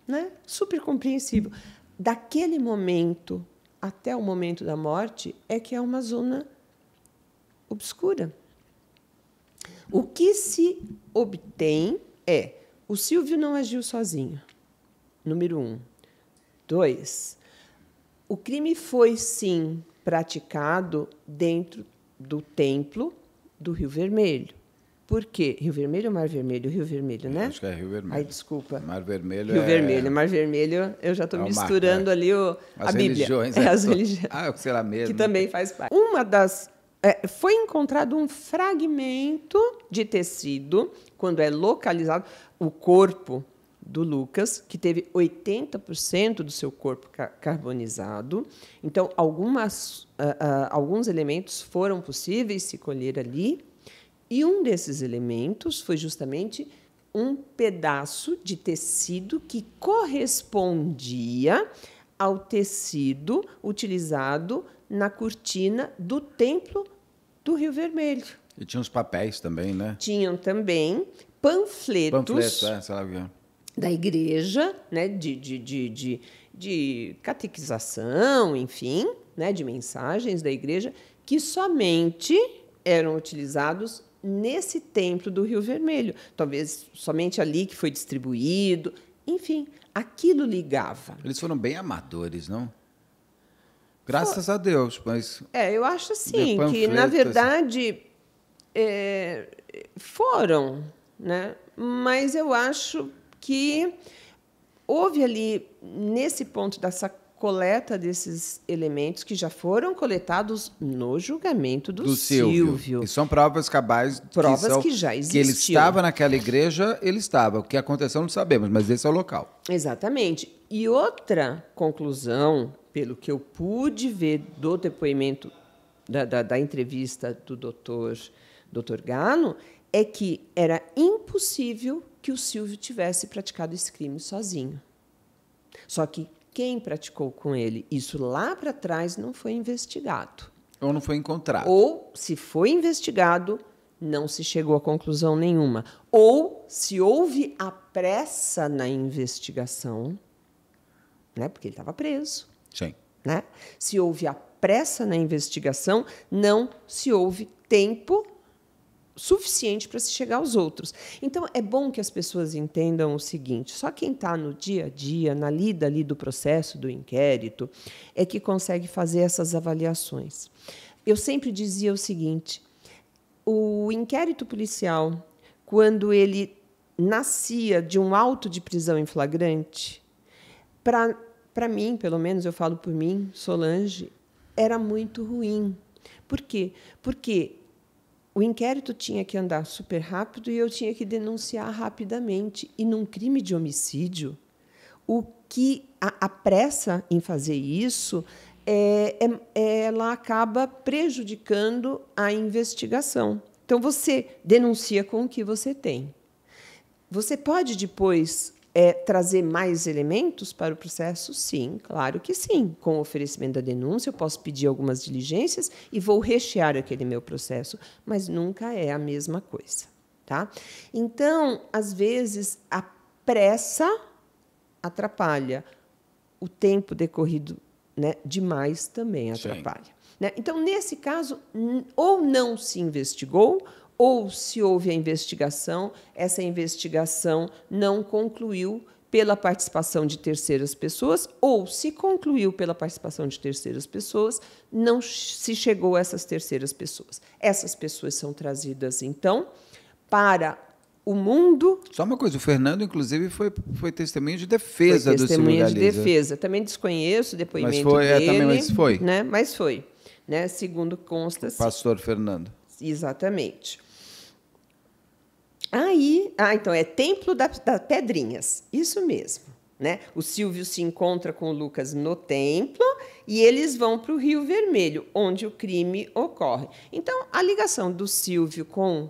né? super compreensível. Daquele momento até o momento da morte é que é uma zona obscura o que se obtém é: o Silvio não agiu sozinho. Número um. Dois. O crime foi sim praticado dentro do templo do Rio Vermelho. Por quê? Rio Vermelho ou Mar Vermelho? Rio Vermelho, né? Acho que é Rio Vermelho. Ai, desculpa. Mar Vermelho Rio é... Vermelho, Mar Vermelho, eu já estou é misturando mar, né? ali o, as a Bíblia. Religiões, é, né? as religiões. Ah, sei lá mesmo. Que também faz parte. Uma das é, foi encontrado um fragmento de tecido, quando é localizado o corpo do Lucas, que teve 80% do seu corpo ca carbonizado. Então, algumas, uh, uh, alguns elementos foram possíveis se colher ali, e um desses elementos foi justamente um pedaço de tecido que correspondia ao tecido utilizado na cortina do templo do Rio Vermelho. E tinha os papéis também, né? Tinham também panfletos. Panfletos, é, sei lá o que é da igreja, né, de, de, de, de, de catequização, enfim, né, de mensagens da igreja, que somente eram utilizados nesse templo do Rio Vermelho. Talvez somente ali que foi distribuído, enfim, aquilo ligava. Eles foram bem amadores, não? Graças Foi. a Deus, mas. É, eu acho assim, panfleto, que na assim. verdade assim. é, foram, né? Mas eu acho que houve ali, nesse ponto dessa coleta desses elementos que já foram coletados no julgamento do, do Silvio. Silvio. E são provas cabais. Provas que, são, que já existiam. Que ele estava naquela igreja, ele estava. O que aconteceu não sabemos, mas esse é o local. Exatamente. E outra conclusão pelo que eu pude ver do depoimento da, da, da entrevista do doutor, doutor Gano, é que era impossível que o Silvio tivesse praticado esse crime sozinho. Só que quem praticou com ele, isso lá para trás não foi investigado. Ou não foi encontrado. Ou, se foi investigado, não se chegou a conclusão nenhuma. Ou, se houve a pressa na investigação, né, porque ele estava preso, Sim. Né? Se houve a pressa na investigação, não se houve tempo suficiente para se chegar aos outros. Então, é bom que as pessoas entendam o seguinte: só quem está no dia a dia, na lida ali do processo, do inquérito, é que consegue fazer essas avaliações. Eu sempre dizia o seguinte: o inquérito policial, quando ele nascia de um auto de prisão em flagrante, para para mim, pelo menos eu falo por mim, Solange, era muito ruim. Por quê? Porque o inquérito tinha que andar super rápido e eu tinha que denunciar rapidamente. E num crime de homicídio, o que a, a pressa em fazer isso, é, é, ela acaba prejudicando a investigação. Então você denuncia com o que você tem. Você pode depois é, trazer mais elementos para o processo? Sim, claro que sim. Com o oferecimento da denúncia, eu posso pedir algumas diligências e vou rechear aquele meu processo, mas nunca é a mesma coisa. Tá? Então, às vezes, a pressa atrapalha, o tempo decorrido né, demais também atrapalha. Né? Então, nesse caso, ou não se investigou, ou se houve a investigação, essa investigação não concluiu pela participação de terceiras pessoas, ou se concluiu pela participação de terceiras pessoas, não se chegou a essas terceiras pessoas. Essas pessoas são trazidas, então, para o mundo. Só uma coisa, o Fernando, inclusive, foi, foi testemunho de defesa foi testemunho do Testemunho de defesa. Também desconheço o depoimento mas foi, dele. É, também, mas foi. Né? Mas foi, né? segundo consta. Pastor Fernando. Exatamente. Aí, ah, então é Templo das da Pedrinhas, isso mesmo. Né? O Silvio se encontra com o Lucas no templo e eles vão para o Rio Vermelho, onde o crime ocorre. Então, a ligação do Silvio com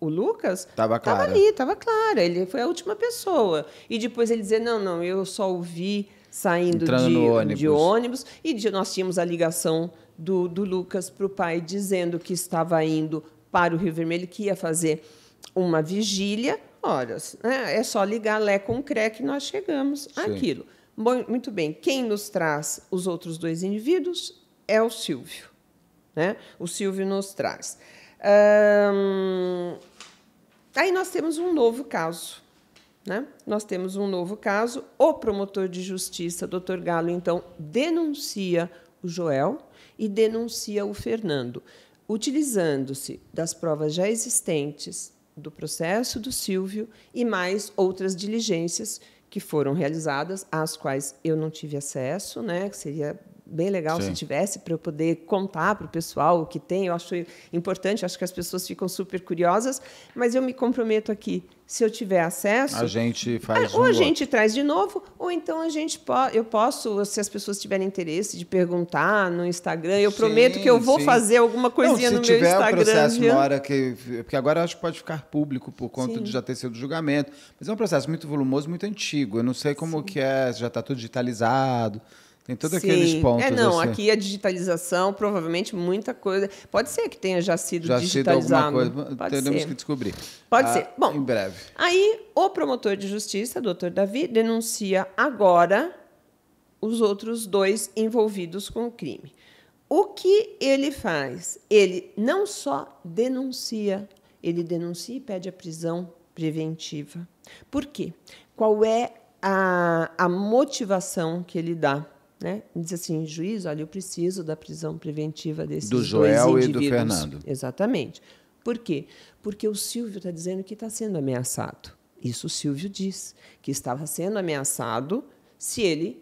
o Lucas estava clara. ali, estava clara. Ele foi a última pessoa. E depois ele dizer: não, não, eu só ouvi saindo de ônibus. de, ônibus. E de, nós tínhamos a ligação do, do Lucas para o pai dizendo que estava indo para o Rio Vermelho, que ia fazer uma vigília, horas. Né? É só ligar Lé com Cré que nós chegamos aquilo àquilo. muito bem, quem nos traz os outros dois indivíduos é o Silvio. Né? O Silvio nos traz. Hum... Aí nós temos um novo caso. Né? Nós temos um novo caso. O promotor de justiça, doutor Galo, então, denuncia o Joel e denuncia o Fernando, utilizando-se das provas já existentes, do processo do Silvio e mais outras diligências que foram realizadas, às quais eu não tive acesso, né? Que seria bem legal Sim. se tivesse para eu poder contar para o pessoal o que tem. Eu acho importante, acho que as pessoas ficam super curiosas, mas eu me comprometo aqui. Se eu tiver acesso, a gente faz é, ou um a outro. gente traz de novo, ou então a gente po eu posso, se as pessoas tiverem interesse de perguntar no Instagram, eu sim, prometo que eu vou sim. fazer alguma coisinha Não, no meu Instagram. Se tiver o processo na hora que, porque agora acho que pode ficar público por conta sim. de já ter sido julgamento, mas é um processo muito volumoso, muito antigo. Eu não sei como que é, já está tudo digitalizado. Tem todos aqueles pontos. É, não, assim. aqui a digitalização, provavelmente muita coisa. Pode ser que tenha já sido já digitalizado. Sido alguma coisa, teremos ser. que descobrir. Pode ah, ser. Bom, em breve. Aí o promotor de justiça, doutor Davi, denuncia agora os outros dois envolvidos com o crime. O que ele faz? Ele não só denuncia, ele denuncia e pede a prisão preventiva. Por quê? Qual é a, a motivação que ele dá? né? diz assim, juiz, olha, eu preciso da prisão preventiva desses do Joel dois indivíduos. e do Fernando. Exatamente. Por quê? Porque o Silvio está dizendo que está sendo ameaçado. Isso o Silvio diz, que estava sendo ameaçado se ele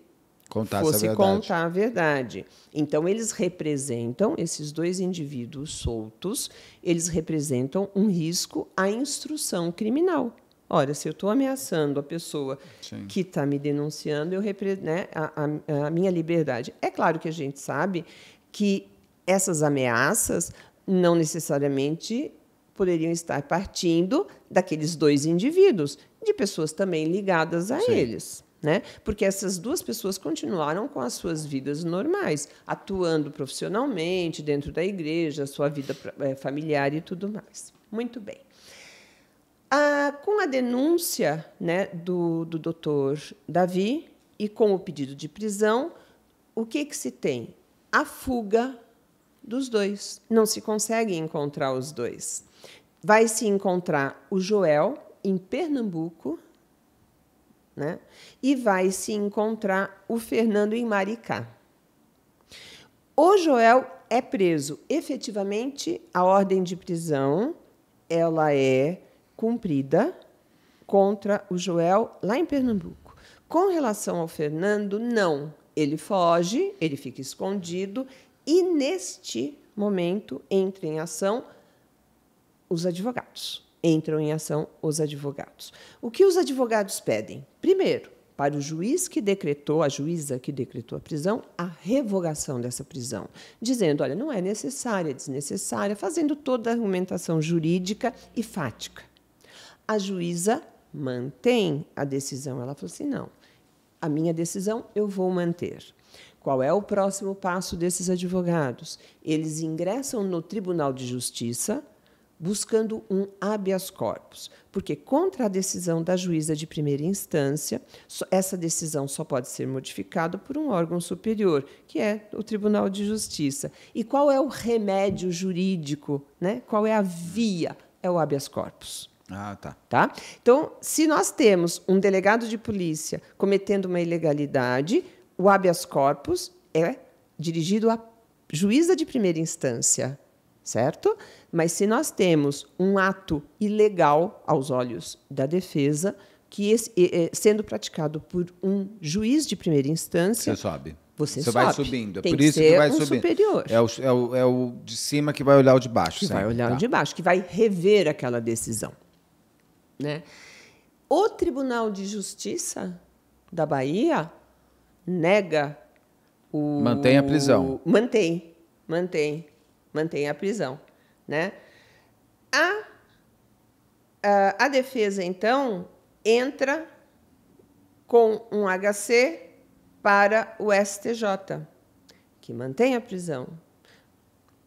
Contasse fosse a contar a verdade. Então, eles representam, esses dois indivíduos soltos, eles representam um risco à instrução criminal. Olha, se eu estou ameaçando a pessoa Sim. que está me denunciando, eu repre... né, a, a, a minha liberdade. É claro que a gente sabe que essas ameaças não necessariamente poderiam estar partindo daqueles dois indivíduos, de pessoas também ligadas a Sim. eles. Né? Porque essas duas pessoas continuaram com as suas vidas normais, atuando profissionalmente, dentro da igreja, sua vida eh, familiar e tudo mais. Muito bem com a denúncia né, do, do doutor Davi e com o pedido de prisão, o que, que se tem? A fuga dos dois. Não se consegue encontrar os dois. Vai se encontrar o Joel em Pernambuco né, e vai se encontrar o Fernando em Maricá. O Joel é preso efetivamente, a ordem de prisão ela é cumprida contra o Joel lá em Pernambuco. Com relação ao Fernando, não. Ele foge, ele fica escondido e neste momento entra em ação os advogados. Entram em ação os advogados. O que os advogados pedem? Primeiro, para o juiz que decretou, a juíza que decretou a prisão, a revogação dessa prisão, dizendo: olha, não é necessária, é desnecessária, fazendo toda a argumentação jurídica e fática. A juíza mantém a decisão. Ela falou assim: não, a minha decisão eu vou manter. Qual é o próximo passo desses advogados? Eles ingressam no Tribunal de Justiça buscando um habeas corpus, porque contra a decisão da juíza de primeira instância, essa decisão só pode ser modificada por um órgão superior, que é o Tribunal de Justiça. E qual é o remédio jurídico, né? Qual é a via? É o habeas corpus. Ah, tá. tá. Então, se nós temos um delegado de polícia cometendo uma ilegalidade, o habeas corpus é dirigido à juíza de primeira instância, certo? Mas se nós temos um ato ilegal aos olhos da defesa, que esse, é, sendo praticado por um juiz de primeira instância. Você sobe. Você, você sobe. vai subindo. É Tem por isso que, que vai um subindo. superior. É o, é, o, é o de cima que vai olhar o de baixo. Que certo? vai olhar tá. o de baixo, que vai rever aquela decisão. Né? O Tribunal de Justiça da Bahia nega o. Mantém a prisão. Mantém, mantém, mantém a prisão. Né? A, a, a defesa, então, entra com um HC para o STJ, que mantém a prisão.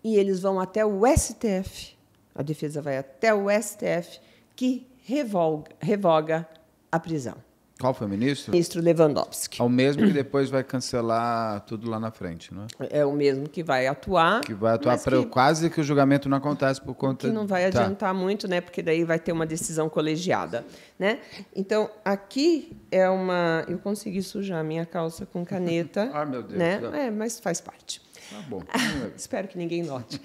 E eles vão até o STF. A defesa vai até o STF, que revoga, revoga a prisão. Qual foi o ministro? Ministro Lewandowski. É o mesmo que depois vai cancelar tudo lá na frente, não é? É o mesmo que vai atuar. Que vai atuar para que, quase que o julgamento não acontece por conta. Que não vai tá. adiantar muito, né? Porque daí vai ter uma decisão colegiada, né? Então aqui é uma. Eu consegui sujar minha calça com caneta. ah, meu Deus. Né? Tá. É, mas faz parte. Tá bom. Espero que ninguém note.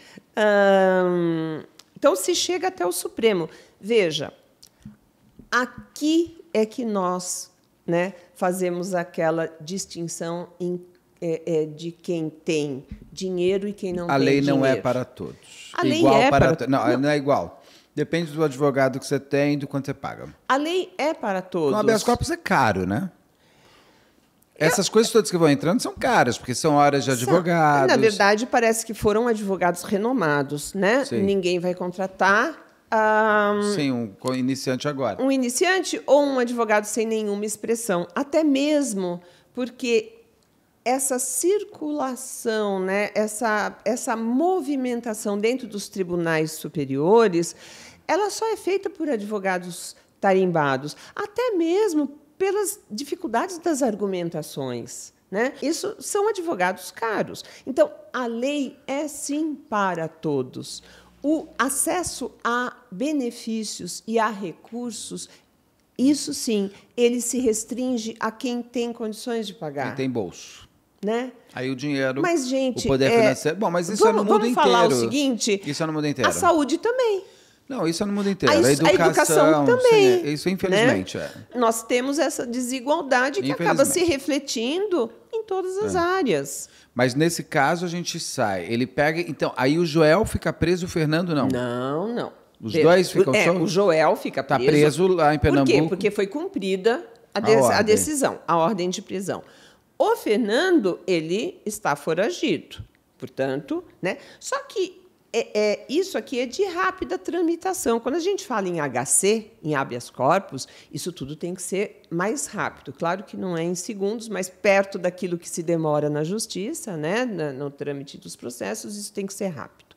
então se chega até o Supremo. Veja, Aqui é que nós né, fazemos aquela distinção em, é, é, de quem tem dinheiro e quem não a tem dinheiro. A lei não é para todos. A igual lei é para, para não, não, não é igual. Depende do advogado que você tem e do quanto você paga. A lei é para todos. O habeas corpus é caro, né? Essas coisas todas que vão entrando são caras, porque são horas de advogados. Na verdade, parece que foram advogados renomados, né? Sim. Ninguém vai contratar um, Sim, um iniciante agora. Um iniciante ou um advogado sem nenhuma expressão. Até mesmo porque essa circulação, né, essa, essa movimentação dentro dos tribunais superiores, ela só é feita por advogados tarimbados, até mesmo pelas dificuldades das argumentações. Né? Isso são advogados caros. Então, a lei é sim para todos o acesso a benefícios e a recursos, isso sim, ele se restringe a quem tem condições de pagar. Quem tem bolso. Né? Aí o dinheiro, mas, gente, o poder é... financeiro. Bom, mas isso vamos, é no mundo vamos inteiro. Vamos falar o seguinte. Isso é no mundo inteiro. A saúde também. Não, isso é no mundo inteiro. A, a, educação, a educação, é, também. Sim, isso, né? infelizmente. Né? É. Nós temos essa desigualdade que acaba se refletindo em todas as é. áreas. Mas nesse caso a gente sai. Ele pega. Então, aí o Joel fica preso e o Fernando não? Não, não. Os dois ficam é, só? O Joel fica tá preso. Está preso lá em Pernambuco. Por quê? Porque foi cumprida a, de a, a decisão, a ordem de prisão. O Fernando, ele está foragido. Portanto, né? Só que é, é, isso aqui é de rápida tramitação. Quando a gente fala em HC, em habeas corpus, isso tudo tem que ser mais rápido. Claro que não é em segundos, mas perto daquilo que se demora na justiça, né, no, no trâmite dos processos, isso tem que ser rápido.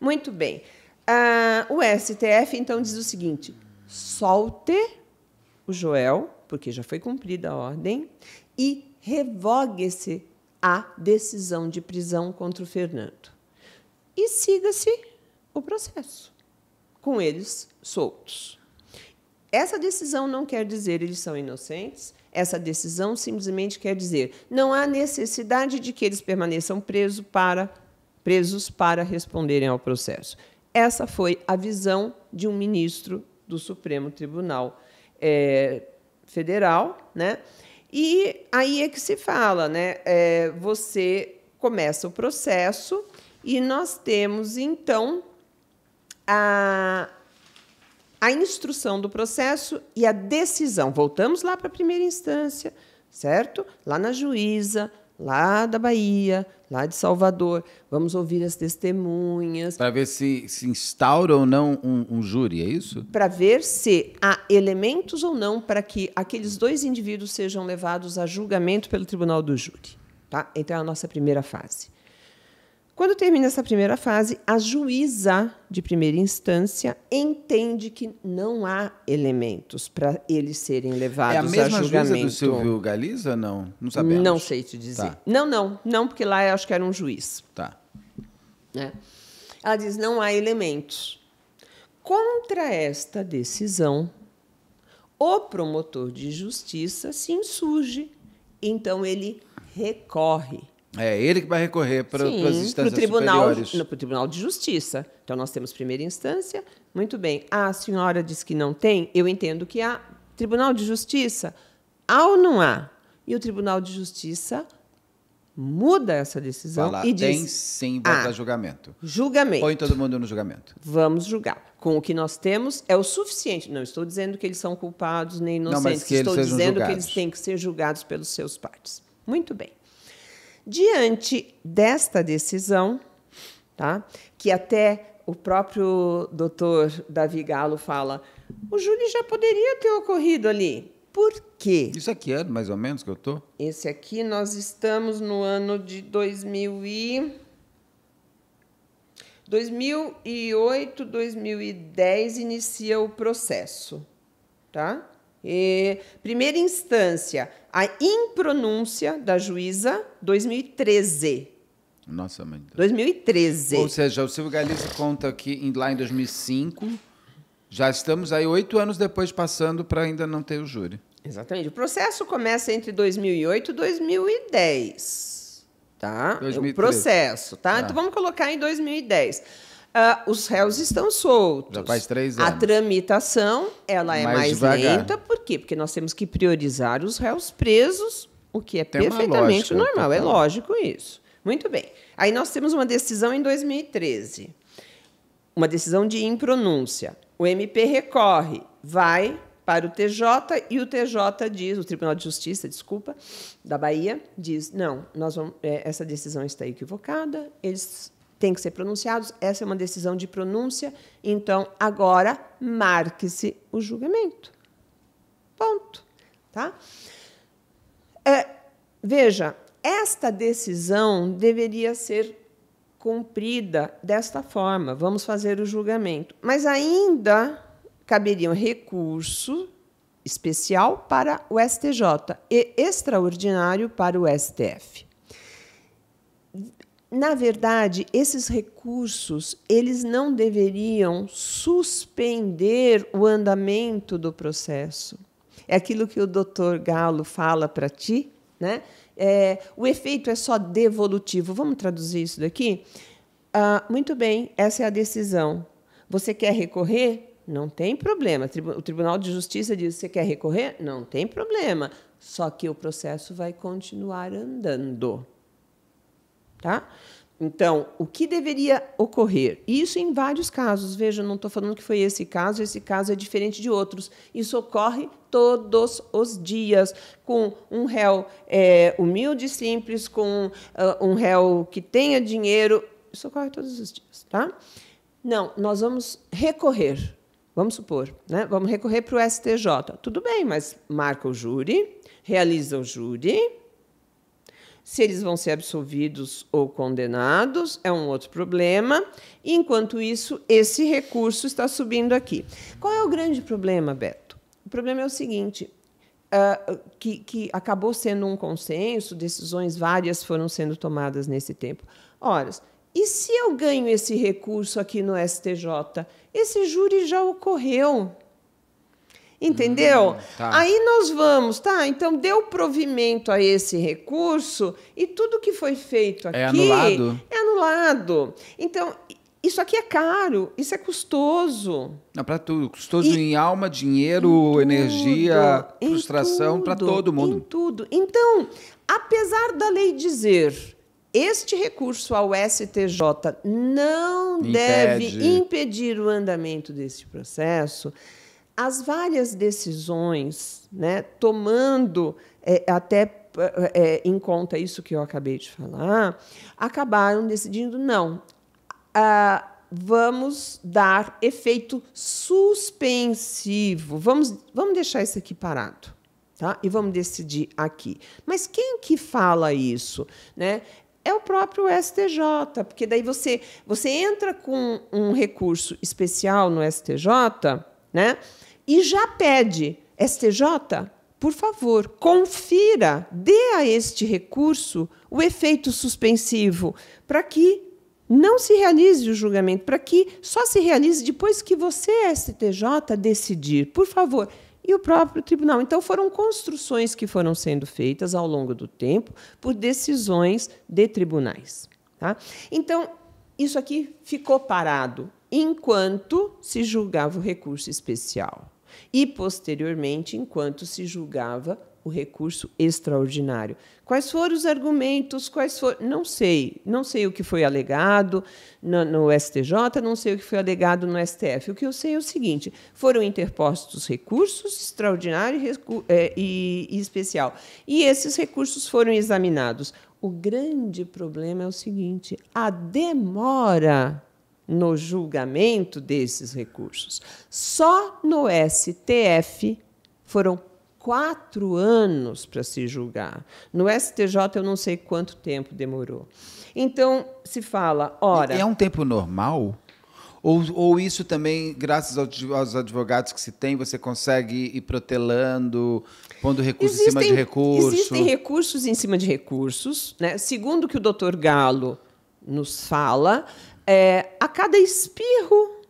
Muito bem. Ah, o STF, então, diz o seguinte: solte o Joel, porque já foi cumprida a ordem, e revogue-se a decisão de prisão contra o Fernando e siga-se o processo, com eles soltos. Essa decisão não quer dizer eles são inocentes, essa decisão simplesmente quer dizer não há necessidade de que eles permaneçam presos para, presos para responderem ao processo. Essa foi a visão de um ministro do Supremo Tribunal é, Federal. Né? E aí é que se fala, né? É, você começa o processo e nós temos, então, a, a instrução do processo e a decisão. Voltamos lá para a primeira instância, certo? Lá na juíza, lá da Bahia, lá de Salvador. Vamos ouvir as testemunhas. Para ver se se instaura ou não um, um júri, é isso? Para ver se há elementos ou não para que aqueles dois indivíduos sejam levados a julgamento pelo tribunal do júri. Tá? Então, é a nossa primeira fase. Quando termina essa primeira fase, a juíza de primeira instância entende que não há elementos para eles serem levados é a mesma julgamento. Juíza do Silvio Galiza, não? Não sabemos. Não sei te dizer. Tá. Não, não, não, porque lá eu acho que era um juiz. Tá. Né? Ela diz: não há elementos. Contra esta decisão, o promotor de justiça se insurge. Então ele recorre é ele que vai recorrer para as instâncias pro tribunal, superiores. Para o Tribunal de Justiça. Então, nós temos primeira instância. Muito bem. A senhora diz que não tem. Eu entendo que há Tribunal de Justiça. Há ou não há? E o Tribunal de Justiça muda essa decisão Fala, e diz... Tem sim, vai ah, para julgamento. Julgamento. Põe todo mundo no julgamento. Vamos julgar. Com o que nós temos é o suficiente. Não estou dizendo que eles são culpados nem inocentes. Não, mas que estou dizendo julgados. que eles têm que ser julgados pelos seus pares. Muito bem. Diante desta decisão, tá? que até o próprio doutor Davi Galo fala, o júri já poderia ter ocorrido ali. Por quê? Isso aqui é mais ou menos que eu tô? Esse aqui nós estamos no ano de 2000 e 2008, 2010 inicia o processo, tá? E, primeira instância, a impronúncia da juíza 2013. Nossa, mãe. 2013. Ou seja, o Silvio Galiza conta que em, lá em 2005, já estamos aí oito anos depois passando para ainda não ter o júri. Exatamente. O processo começa entre 2008 e 2010. Tá? 2013. É o processo, tá? Ah. Então vamos colocar em 2010. Uh, os réus estão soltos. Já faz três anos. A tramitação ela é mais é mais devagar. lenta, por quê? Porque nós temos que priorizar os réus presos, o que é Tem perfeitamente lógica, normal, é lógico isso. Muito bem. Aí nós temos uma decisão em 2013, uma decisão de impronúncia. O MP recorre, vai para o TJ e o TJ diz, o Tribunal de Justiça, desculpa, da Bahia, diz: não, nós vamos, é, essa decisão está equivocada, eles têm que ser pronunciados, essa é uma decisão de pronúncia, então agora marque-se o julgamento. Ponto. Tá? É, veja, esta decisão deveria ser cumprida desta forma, vamos fazer o julgamento. Mas ainda caberia um recurso especial para o STJ e extraordinário para o STF na verdade, esses recursos, eles não deveriam suspender o andamento do processo. É aquilo que o Dr. Galo fala para ti, né? É, o efeito é só devolutivo. Vamos traduzir isso daqui? Ah, muito bem, essa é a decisão. Você quer recorrer? Não tem problema. O Tribunal de Justiça diz: você quer recorrer? Não tem problema. Só que o processo vai continuar andando. Tá? Então, o que deveria ocorrer? Isso em vários casos. Veja, não estou falando que foi esse caso, esse caso é diferente de outros. Isso ocorre todos os dias com um réu é, humilde e simples, com uh, um réu que tenha dinheiro. Isso ocorre todos os dias. Tá? Não, nós vamos recorrer. Vamos supor, né? vamos recorrer para o STJ. Tudo bem, mas marca o júri, realiza o júri se eles vão ser absolvidos ou condenados é um outro problema. Enquanto isso, esse recurso está subindo aqui. Qual é o grande problema, Beto? O problema é o seguinte: uh, que, que acabou sendo um consenso, decisões várias foram sendo tomadas nesse tempo. Ora, e se eu ganho esse recurso aqui no STJ? Esse júri já ocorreu. Entendeu? Hum, tá. Aí nós vamos, tá? Então deu provimento a esse recurso e tudo que foi feito é aqui é anulado. É anulado. Então isso aqui é caro, isso é custoso. Não, para tudo. Custoso e em alma, dinheiro, em tudo, energia, frustração, para todo mundo. Em tudo. Então, apesar da lei dizer este recurso ao STJ não Impede. deve impedir o andamento deste processo, as várias decisões, né, tomando é, até é, em conta isso que eu acabei de falar, acabaram decidindo não. Ah, vamos dar efeito suspensivo. Vamos, vamos deixar isso aqui parado. Tá? E vamos decidir aqui. Mas quem que fala isso? Né? é o próprio STJ, porque daí você, você entra com um recurso especial no STJ, né? e já pede, STJ, por favor, confira, dê a este recurso o efeito suspensivo, para que não se realize o julgamento, para que só se realize depois que você, STJ, decidir. Por favor, e o próprio tribunal. Então, foram construções que foram sendo feitas ao longo do tempo por decisões de tribunais. Tá? Então, isso aqui ficou parado enquanto se julgava o recurso especial e, posteriormente, enquanto se julgava o recurso extraordinário. Quais foram os argumentos? Quais foram? Não sei. Não sei o que foi alegado no, no, STJ, não sei o que foi alegado no STF. O que eu sei é o seguinte: foram interpostos recursos extraordinário é, e, e especial. E esses recursos foram examinados. O grande problema é o seguinte: a demora no julgamento desses recursos. Só no STF foram quatro anos para se julgar. No STJ eu não sei quanto tempo demorou. Então se fala, ora. é um tempo normal? Ou, ou isso também, graças aos advogados que se tem, você consegue ir protelando, pondo recursos existem, em cima de recursos? Existem recursos em cima de recursos. Né? Segundo o que o doutor Galo nos fala, é, a cada espirro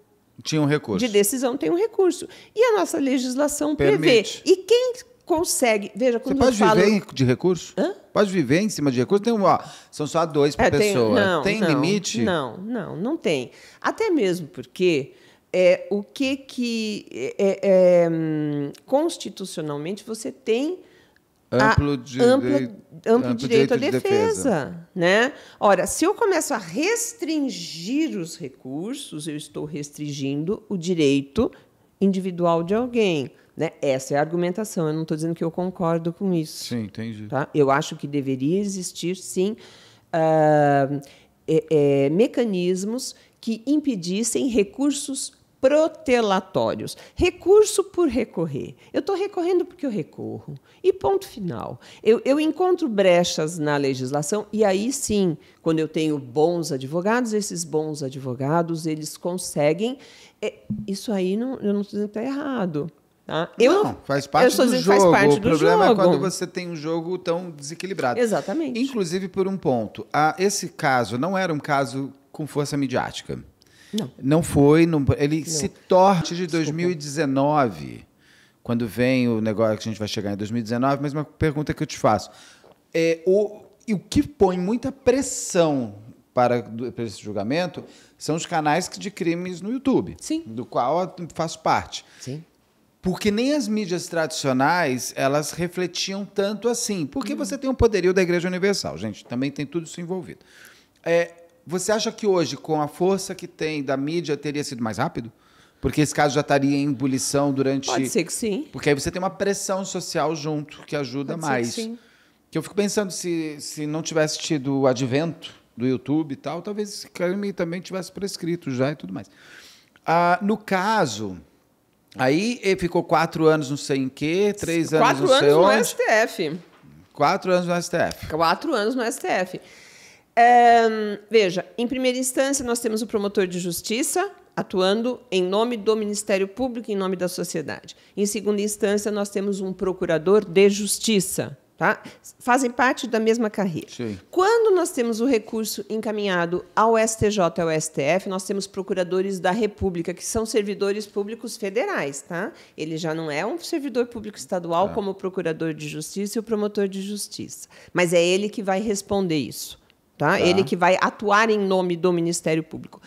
tinha um recurso. de decisão tem um recurso. E a nossa legislação Permite. prevê. E quem consegue. Veja, quando Você pode falo... viver de recurso? Hã? Pode viver em cima de recurso? Tem um, ó, são só dois por é, pessoa. não não, tem não, limite? Não, não, não tem. Até mesmo porque é, o que que é, é, é hum, constitucionalmente você tem Amplo, ampla, amplo direito, direito, à defesa, defesa, Né? Ora, se eu começo a restringir os recursos, eu estou restringindo o direito individual de alguém. Né? Essa é a argumentação. Eu não estou dizendo que eu concordo com isso. Sim, entendi. Tá? Eu acho que deveria existir, sim, uh, é, é, mecanismos que impedissem recursos protelatórios. Recurso por recorrer. Eu estou recorrendo porque eu recorro. E ponto final. Eu, eu, encontro brechas na legislação e aí sim, quando eu tenho bons advogados, esses bons advogados eles conseguem. É, isso aí não, eu não estou dizendo que está errado. Tá? Eu, não, faz parte eu do jogo. Parte o do problema é jogo. é quando você tem um jogo tão desequilibrado. Exatamente. Inclusive por um ponto. Ah, esse caso não era um caso com força midiática. Não. Não foi. Não, ele não. se torna de 2019, quando vem o negócio que a gente vai chegar em 2019, mas uma pergunta que eu te faço. É, o, e o que põe muita pressão para, para esse julgamento são os canais de crimes no YouTube, Sim. do qual eu faço parte. Sim. Porque nem as mídias tradicionais elas refletiam tanto assim. Porque hum. você tem um poderio da Igreja Universal, gente, também tem tudo isso envolvido. É, você acha que hoje, com a força que tem da mídia, teria sido mais rápido? Porque esse caso já estaria em ebulição durante. Pode ser que sim. Porque aí você tem uma pressão social junto que ajuda Pode mais. Ser que, sim. que eu fico pensando se, se não tivesse tido o advento do YouTube e tal, talvez esse crime também tivesse prescrito já e tudo mais. Ah, no caso, aí ele ficou quatro anos não sei em quê, três anos não sei onde. Quatro anos no STF. Quatro anos no STF. Quatro anos no STF veja, em primeira instância, nós temos o promotor de justiça atuando em nome do Ministério Público, em nome da sociedade. Em segunda instância, nós temos um procurador de justiça. Tá? Fazem parte da mesma carreira. Sim. Quando nós temos o recurso encaminhado ao STJ e ao STF, nós temos procuradores da República, que são servidores públicos federais. Tá? Ele já não é um servidor público estadual, é. como o procurador de justiça e o promotor de justiça. Mas é ele que vai responder isso tá? tá? Ele que vai atuar em nome do Ministério Público.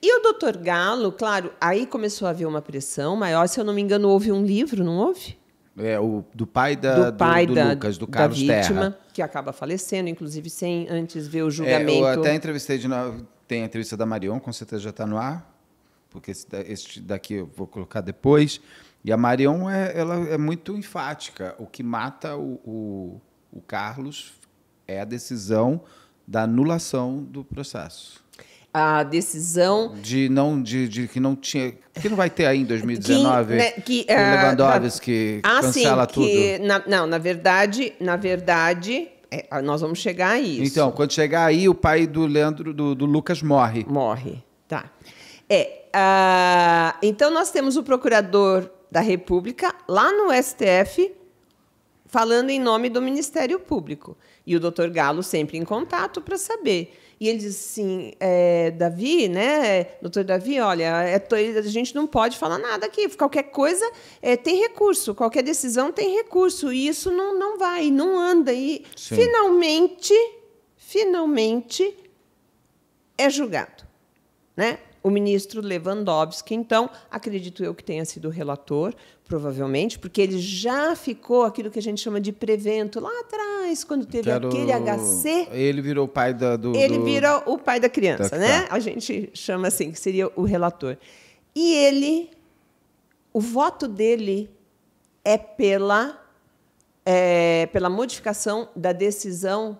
E o doutor Galo, claro, aí começou a haver uma pressão maior. Se eu não me engano, houve um livro, não houve? É, o, do pai da do, pai do, do da, Lucas, do Carlos da vítima, Terra. que acaba falecendo, inclusive sem antes ver o julgamento. É, eu até entrevistei de novo, tem a entrevista da Marion, com certeza já está no ar, porque esse, esse, daqui eu vou colocar depois. E a Marion é, ela é muito enfática. O que mata o, o, o Carlos é a decisão da anulação do processo. A decisão de não de, de que não tinha que não vai ter aí em 2019 que, né, que, ah, Lewandowski ah, ah cancela sim, tudo. na, não, na verdade, na verdade é, ah, nós vamos chegar a isso. Então, quando chegar aí, o pai do Leandro, do, do Lucas morre. Morre, tá. É. Uh, então nós temos o procurador da República lá no STF falando em nome do Ministério Público. E o doutor Galo sempre em contato para saber. E ele disse assim, é, Davi, né? Doutor Davi, olha, é, a gente não pode falar nada aqui. Qualquer coisa é, tem recurso, qualquer decisão tem recurso. E isso não, não vai, não anda. E Sim. finalmente, finalmente é julgado. Né? O ministro Lewandowski, então, acredito eu que tenha sido relator, provavelmente, porque ele já ficou aquilo que a gente chama de prevento lá atrás, quando teve Quero... aquele HC. Ele virou o pai da, do. Ele do... virou o pai da criança, né? A gente chama assim, que seria o relator. E ele, o voto dele é pela, é, pela modificação da decisão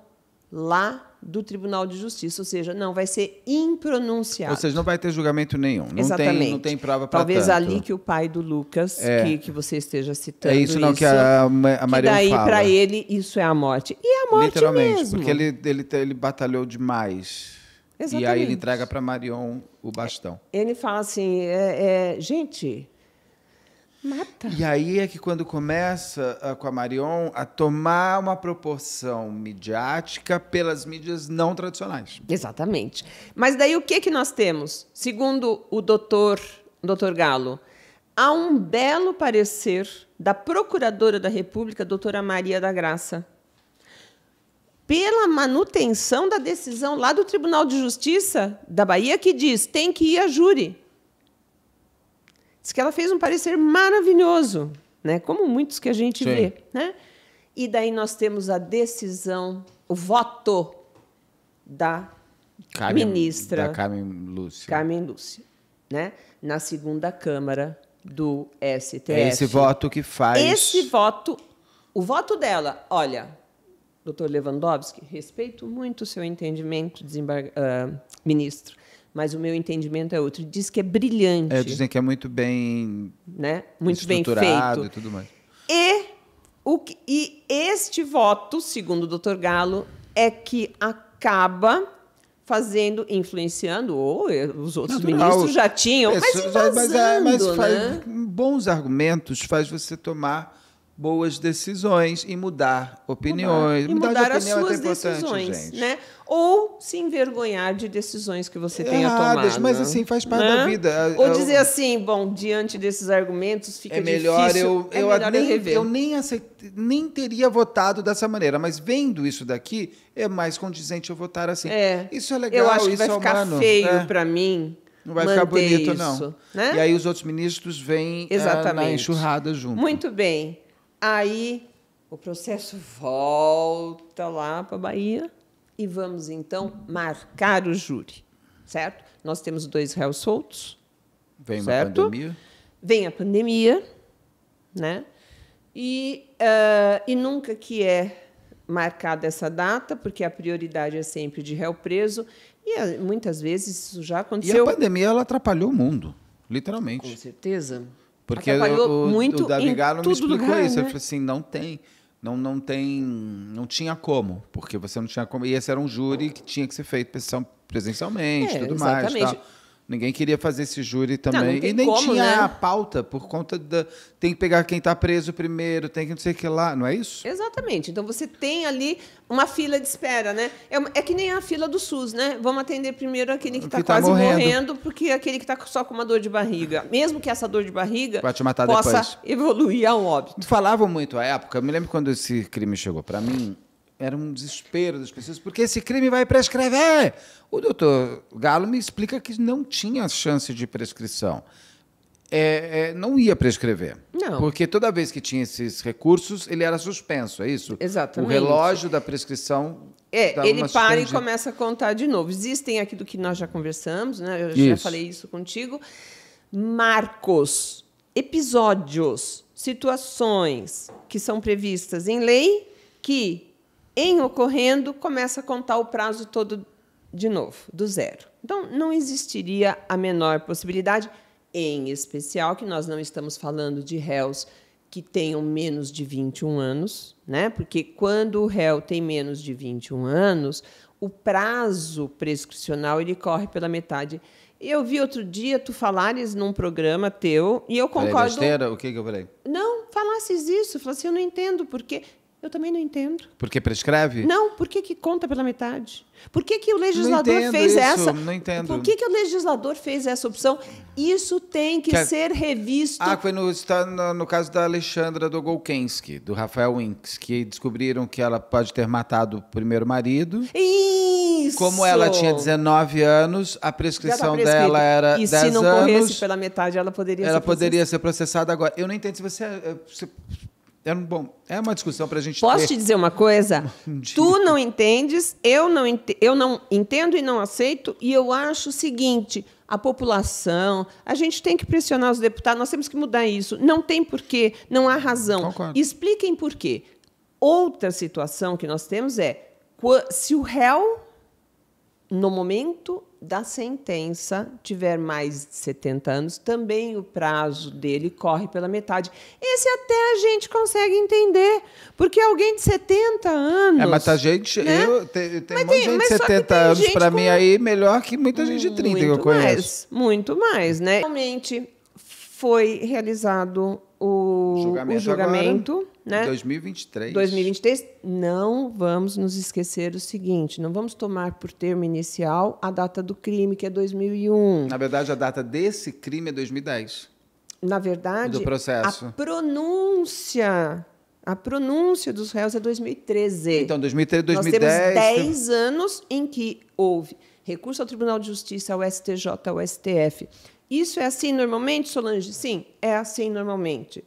lá do Tribunal de Justiça, ou seja, não vai ser impronunciado. Ou seja, não vai ter julgamento nenhum. Não Exatamente. Tem, não tem prova para Talvez tanto. ali que o pai do Lucas, é. que, que você esteja citando. É isso, não, isso, que a, a Maria daí, para ele, isso é a morte. E é a morte Literalmente, mesmo. porque ele, ele, ele batalhou demais. Exatamente. E aí ele entrega para Marion o bastão. Ele fala assim, é, é, gente, Mata. E aí é que quando começa uh, com a Marion a tomar uma proporção midiática pelas mídias não tradicionais. Exatamente. Mas daí o que que nós temos? Segundo o doutor, doutor Galo, há um belo parecer da Procuradora da República, doutora Maria da Graça, pela manutenção da decisão lá do Tribunal de Justiça da Bahia que diz tem que ir a júri. Diz que ela fez um parecer maravilhoso, né? como muitos que a gente Sim. vê. Né? E daí nós temos a decisão, o voto da Carmen, ministra da Carmen Lúcia. Carmen Lúcia né? na segunda Câmara do STF. É esse voto que faz. Esse voto, o voto dela, olha, doutor Lewandowski, respeito muito o seu entendimento, desembar... uh, ah, ministro, mas o meu entendimento é outro. Diz que é brilhante. É, dizem que é muito bem, né? Muito bem feito e tudo mais. E o que, e este voto, segundo o Dr. Galo, é que acaba fazendo, influenciando, ou eh, os outros Natural. ministros já tinham, é, mas, invasando, mas, é, mas faz, né? bons argumentos faz você tomar boas decisões e mudar opiniões. Mudar, mudar, mudar as é suas é decisões, gente. né? Ou se envergonhar de decisões que você tenha Erradas, tomado. Mas assim, faz parte né? da vida. Ou dizer assim, bom, diante desses argumentos, fica é melhor difícil, Eu, é eu, melhor nem, eu, rever. eu nem, aceite, nem teria votado dessa maneira, mas vendo isso daqui, é mais condizente eu votar assim. É. Isso é legal, eu acho que vai é ficar humano, feio né? para mim. Não vai ficar bonito, isso, não. Né? E aí os outros ministros vêm eh, Exatamente. na enxurrada junto. Muito bem. Aí o processo volta lá para a Bahia e vamos então marcar o júri, certo? Nós temos dois réus soltos. Vem certo? a pandemia. Vem a pandemia, né? E, uh, e nunca que é marcada essa data, porque a prioridade é sempre de réu preso, e ah, muitas vezes isso já aconteceu. E a pandemia ela atrapalhou o mundo, literalmente. Com certeza. Porque o, muito o me explicou lugar, isso. Né? Ele falou assim, não tem não, não tem. Não tinha como, porque você não tinha como. E esse era um júri que tinha que ser feito presencialmente, é, tudo exatamente. mais. Exatamente. Ninguém queria fazer esse júri também. Não, não e nem como, tinha né? a pauta por conta da. Tem que pegar quem está preso primeiro, tem que não sei o que lá, não é isso? Exatamente. Então você tem ali uma fila de espera, né? É, é que nem a fila do SUS, né? Vamos atender primeiro aquele que está tá quase morrendo. morrendo. porque aquele que está só com uma dor de barriga. Mesmo que essa dor de barriga possa depois. evoluir a um óbito. Falavam muito à época, eu me lembro quando esse crime chegou para mim, era um desespero das pessoas, porque esse crime vai prescrever. O doutor Galo me explica que não tinha chance de prescrição. É, é, não ia prescrever. Não. Porque toda vez que tinha esses recursos, ele era suspenso, é isso? Exatamente. O relógio da prescrição. É, ele para suspendida. e começa a contar de novo. Existem aquilo que nós já conversamos, né? Eu isso. já falei isso contigo. Marcos, episódios, situações que são previstas em lei que em ocorrendo, começa a contar o prazo todo de novo, do zero. Então, não existiria a menor possibilidade, em especial que nós não estamos falando de réus que tenham menos de 21 anos, né? Porque quando o réu tem menos de 21 anos, o prazo prescricional ele corre pela metade. Eu vi outro dia tu falares num programa teu e eu concordo. Falei besteira? O que, que eu falei? Não, falasses isso, falasse assim, eu não entendo porque eu também não entendo. Porque prescreve? Não, por que, que conta pela metade? Por que, que o legislador fez isso, essa? Não entendo. Por que, que o legislador fez essa opção? Isso tem que, que ser revisto. Ah, foi no, está no, no caso da Alexandra Dogolkensky, do Rafael Winks, que descobriram que ela pode ter matado o primeiro marido. Isso! Como ela tinha 19 anos, a prescrição tá dela era e 10 anos. E se não anos, corresse pela metade, ela poderia Ela ser poderia ser processada agora. Eu não entendo se você, eh, se é, bom, é uma discussão para a gente Posso ter... te dizer uma coisa? tu não entendes, eu não, ent... eu não entendo e não aceito, e eu acho o seguinte: a população, a gente tem que pressionar os deputados, nós temos que mudar isso. Não tem porquê, não há razão. Concordo. Expliquem por quê. Outra situação que nós temos é se o réu no momento da sentença tiver mais de 70 anos, também o prazo dele corre pela metade. Esse até a gente consegue entender, porque alguém de 70 anos. É, mas a tá gente. Né? Eu, tem, muita gente de 70 anos para mim aí melhor que muita gente de 30 que eu conheço. Mais, muito mais, né? Realmente foi realizado o julgamento, o julgamento agora, né? 2023. 2023. Não vamos nos esquecer o seguinte: não vamos tomar por termo inicial a data do crime, que é 2001. Na verdade, a data desse crime é 2010. Na verdade, do processo. a pronúncia a pronúncia dos réus é 2013. Então, 2013, 2010. Nós temos 10 anos em que houve recurso ao Tribunal de Justiça, ao STJ, ao STF, isso é assim normalmente, Solange? Sim, é assim normalmente.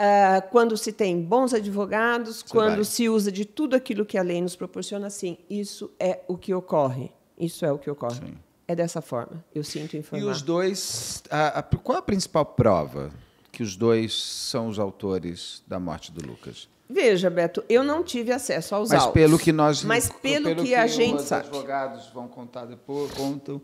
Uh, quando se tem bons advogados, Você quando vai. se usa de tudo aquilo que a lei nos proporciona, sim, isso é o que ocorre. Isso é o que ocorre. Sim. É dessa forma. Eu sinto informar. E os dois. A, a, qual a principal prova que os dois são os autores da morte do Lucas? Veja, Beto, eu não tive acesso aos mas autos. Mas pelo que nós, mas pelo, pelo que, que, a gente os sabe. advogados vão contar depois, contam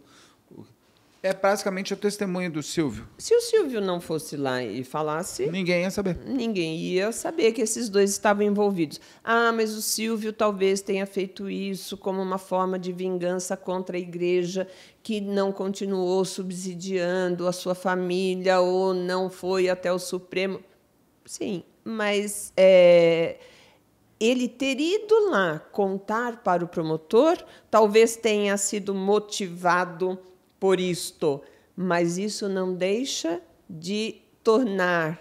é praticamente o testemunho do Silvio. Se o Silvio não fosse lá e falasse. Ninguém ia saber. Ninguém ia saber que esses dois estavam envolvidos. Ah, mas o Silvio talvez tenha feito isso como uma forma de vingança contra a igreja que não continuou subsidiando a sua família ou não foi até o Supremo. Sim, mas. É ele ter ido lá contar para o promotor talvez tenha sido motivado por isto, mas isso não deixa de tornar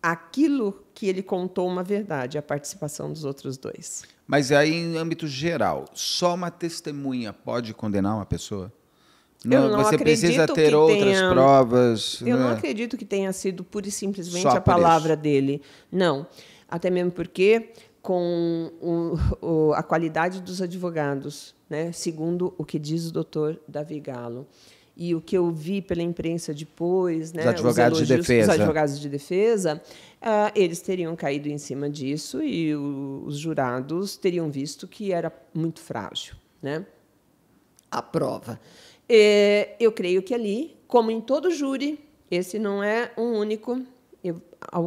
aquilo que ele contou uma verdade, a participação dos outros dois. Mas é aí, em âmbito geral, só uma testemunha pode condenar uma pessoa? Não, não você precisa ter outras provas. Eu né? não acredito que tenha sido pura e simplesmente a palavra isso. dele. Não. Até mesmo porque com o, o, a qualidade dos advogados, né? segundo o que diz o doutor Davi Galo. E o que eu vi pela imprensa depois, né? os advogados, os elogios, de, defesa. Os advogados de defesa, uh, eles teriam caído em cima disso e o, os jurados teriam visto que era muito frágil né? a prova. E, é, eu creio que ali, como em todo júri, esse não é um único, eu,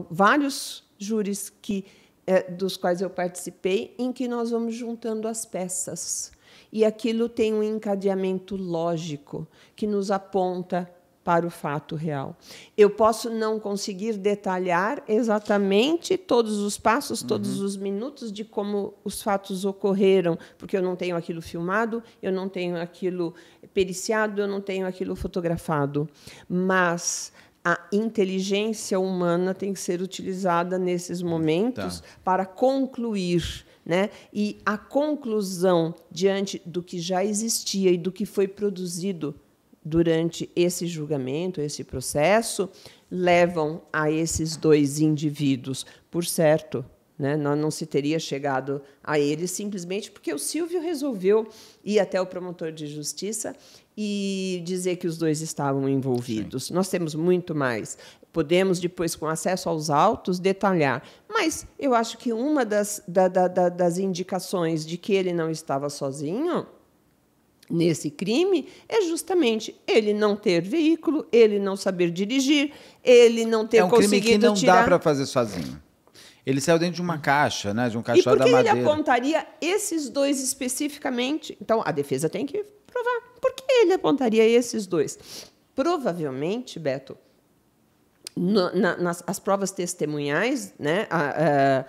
vários júris que é, dos quais eu participei, em que nós vamos juntando as peças. E aquilo tem um encadeamento lógico que nos aponta para o fato real. Eu posso não conseguir detalhar exatamente todos os passos, uhum. todos os minutos de como os fatos ocorreram, porque eu não tenho aquilo filmado, eu não tenho aquilo periciado, eu não tenho aquilo fotografado. Mas a inteligência humana tem que ser utilizada nesses momentos tá. para concluir. Né? E a conclusão diante do que já existia e do que foi produzido durante esse julgamento, esse processo, levam a esses dois indivíduos, por certo, né? Não, não se teria chegado a ele simplesmente porque o Silvio resolveu ir até o promotor de justiça e dizer que os dois estavam envolvidos. Sim. Nós temos muito mais. Podemos depois, com acesso aos autos, detalhar. Mas eu acho que uma das, da, da, da, das indicações de que ele não estava sozinho nesse crime é justamente ele não ter veículo, ele não saber dirigir, ele não ter conseguido tirar... É um crime que não tirar... dá para fazer sozinho. Ele saiu dentro de uma hum. caixa, né? De um caixa da madeira. E por que ele apontaria esses dois especificamente? Então, a defesa tem que provar. Por que ele apontaria esses dois? Provavelmente, Beto, no, na, nas as provas testemunhais, né? A,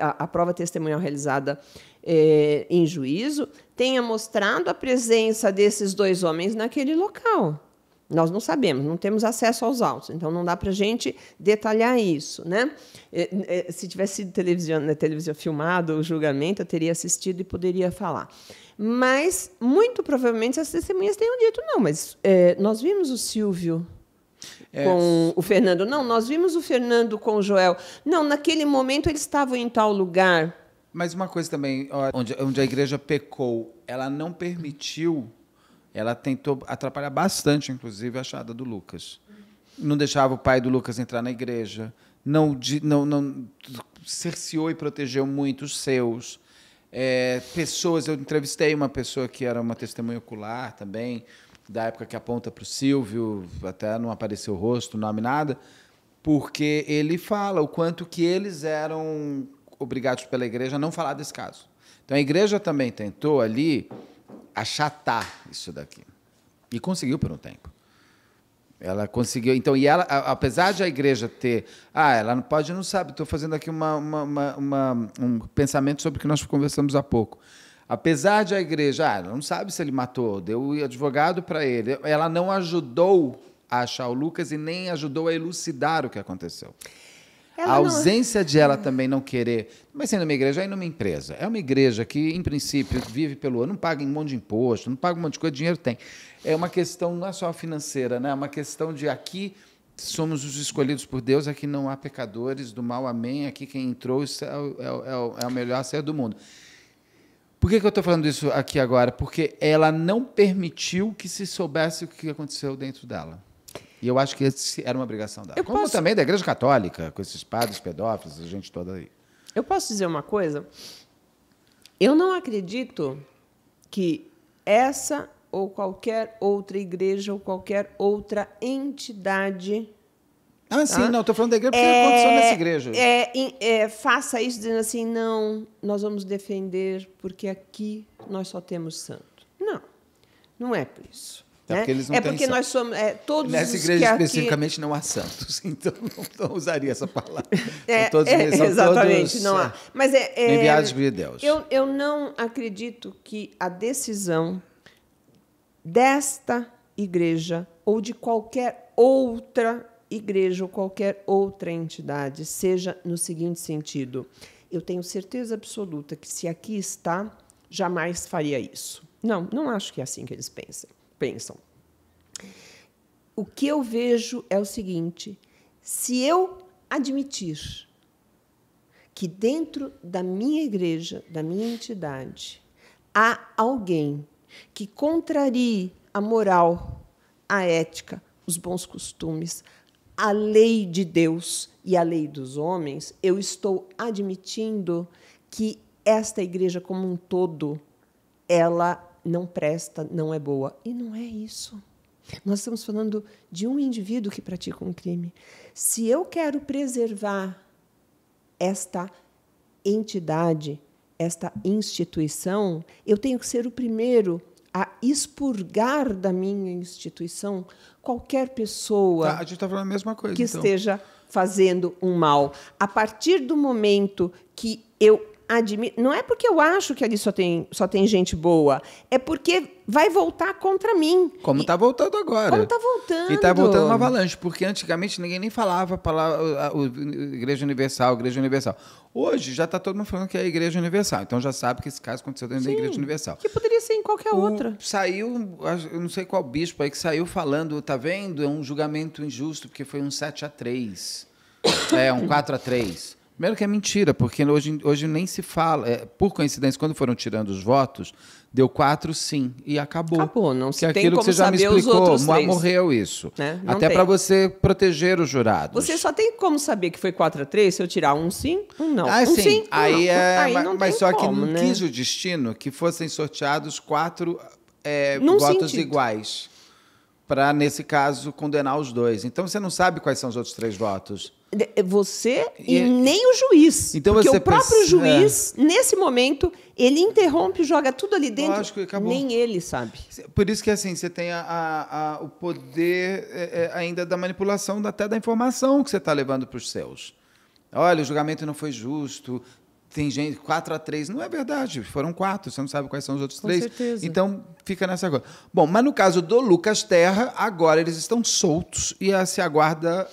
a, a prova testemunhal realizada é, em juízo tenha mostrado a presença desses dois homens naquele local. Nós não sabemos, não temos acesso aos autos, então não dá para a gente detalhar isso. Né? É, é, se tivesse sido televisão, né, televisão filmado o julgamento, eu teria assistido e poderia falar. Mas, muito provavelmente, as testemunhas tenham dito: não, mas é, nós vimos o Silvio é. com o Fernando. Não, nós vimos o Fernando com o Joel. Não, naquele momento eles estavam em tal lugar. Mas uma coisa também, onde, onde a igreja pecou, ela não permitiu ela tentou atrapalhar bastante, inclusive, a achada do Lucas. Não deixava o pai do Lucas entrar na igreja, não, não, não cerceou e protegeu muito os seus. É, pessoas, eu entrevistei uma pessoa que era uma testemunha ocular também, da época que aponta para o Silvio, até não apareceu o rosto, nome, nada, porque ele fala o quanto que eles eram obrigados pela igreja a não falar desse caso. Então a igreja também tentou ali achatar isso daqui. E conseguiu por um tempo. Ela conseguiu. Então, e ela, apesar de a igreja ter. Ah, ela não pode, não sabe. Estou fazendo aqui uma, uma, uma, um pensamento sobre o que nós conversamos há pouco. Apesar de a igreja. Ah, ela não sabe se ele matou, deu advogado para ele. Ela não ajudou a achar o Lucas e nem ajudou a elucidar o que aconteceu. Ela a ausência não... de ela hum. também não querer. Mas sendo uma igreja, aí é numa empresa. É uma igreja que, em princípio, vive pelo ano, não paga um monte de imposto, não paga um monte de coisa, dinheiro tem. É uma questão não é só financeira, né? é uma questão de aqui somos os escolhidos por Deus, aqui não há pecadores, do mal amém, aqui quem entrou é, é o, é o, é o melhor ser do mundo. Por que, que eu estou falando isso aqui agora? Porque ela não permitiu que se soubesse o que aconteceu dentro dela. E eu acho que esse era uma obrigação da Eu Como posso... também da Igreja Católica, com esses padres pedófilos, a gente toda aí. Eu posso dizer uma coisa? Eu não acredito que essa ou qualquer outra igreja ou qualquer outra entidade. Ah, tá? sim, não, estou falando da igreja porque é, aconteceu nessa igreja. É, é, faça isso dizendo assim: não, nós vamos defender porque aqui nós só temos santo. Não, não é por isso. É né? Porque é porque nós somos. É, todos Nessa igreja especificamente aqui... não há santos, então não, não usaria essa palavra. É, todos, é, são exatamente, todos, não há. É, Mas é, é, enviados por Deus. Eu, eu não acredito que a decisão desta igreja ou de qualquer outra igreja ou qualquer outra entidade seja no seguinte sentido: eu tenho certeza absoluta que se aqui está, jamais faria isso. Não, não acho que é assim que eles pensam pensam. O que eu vejo é o seguinte: se eu admitir que dentro da minha igreja, da minha entidade, há alguém que contrarie a moral, a ética, os bons costumes, a lei de Deus e a lei dos homens, eu estou admitindo que esta igreja como um todo ela não presta, não é boa. E não é isso. Nós estamos falando de um indivíduo que pratica um crime. Se eu quero preservar esta entidade, esta instituição, eu tenho que ser o primeiro a expurgar da minha instituição qualquer pessoa tá, a gente tá falando a mesma coisa, que então. esteja fazendo um mal. A partir do momento que eu não é porque eu acho que ali só tem, só tem gente boa, é porque vai voltar contra mim. Como está voltando agora. Como tá voltando. E está voltando uma avalanche, porque antigamente ninguém nem falava palavra, a, Igreja Universal, Igreja Universal. Hoje já está todo mundo falando que é a Igreja Universal, então já sabe que esse caso aconteceu dentro Sim, da Igreja Universal. Que poderia ser em qualquer o, outra. Saiu, eu não sei qual bispo aí que saiu falando, tá vendo? É um julgamento injusto, porque foi um 7 a 3 é, um 4 a 3 Primeiro que é mentira, porque hoje, hoje nem se fala. É, por coincidência, quando foram tirando os votos, deu quatro sim e acabou. Acabou, não se que é tem aquilo como que você já me explicou, morreu isso. Né? Até para você proteger os jurados. Você só tem como saber que foi 4 a 3 se eu tirar um sim, um não. Ah, um sim. sim um aí não. é, aí mas, só como, que não né? quis o destino que fossem sorteados quatro é, votos sentido. iguais para, nesse caso, condenar os dois. Então você não sabe quais são os outros três votos. Eh, você e, e, é- nem o juiz. Então porque o próprio pensa, juiz, é. nesse momento, ele interrompe, joga tudo ali dentro. Lógico, Nem ele sabe. Por isso que assim, você tem a, a, a, o poder é, ainda da manipulação, até da informação que você está levando para os céus. Olha, o julgamento não foi justo. Tem gente, quatro a três não é verdade, foram quatro, você não sabe quais são os outros Com três. Certeza. Então, fica nessa coisa. Bom, mas no caso do Lucas Terra, agora eles estão soltos e se aguarda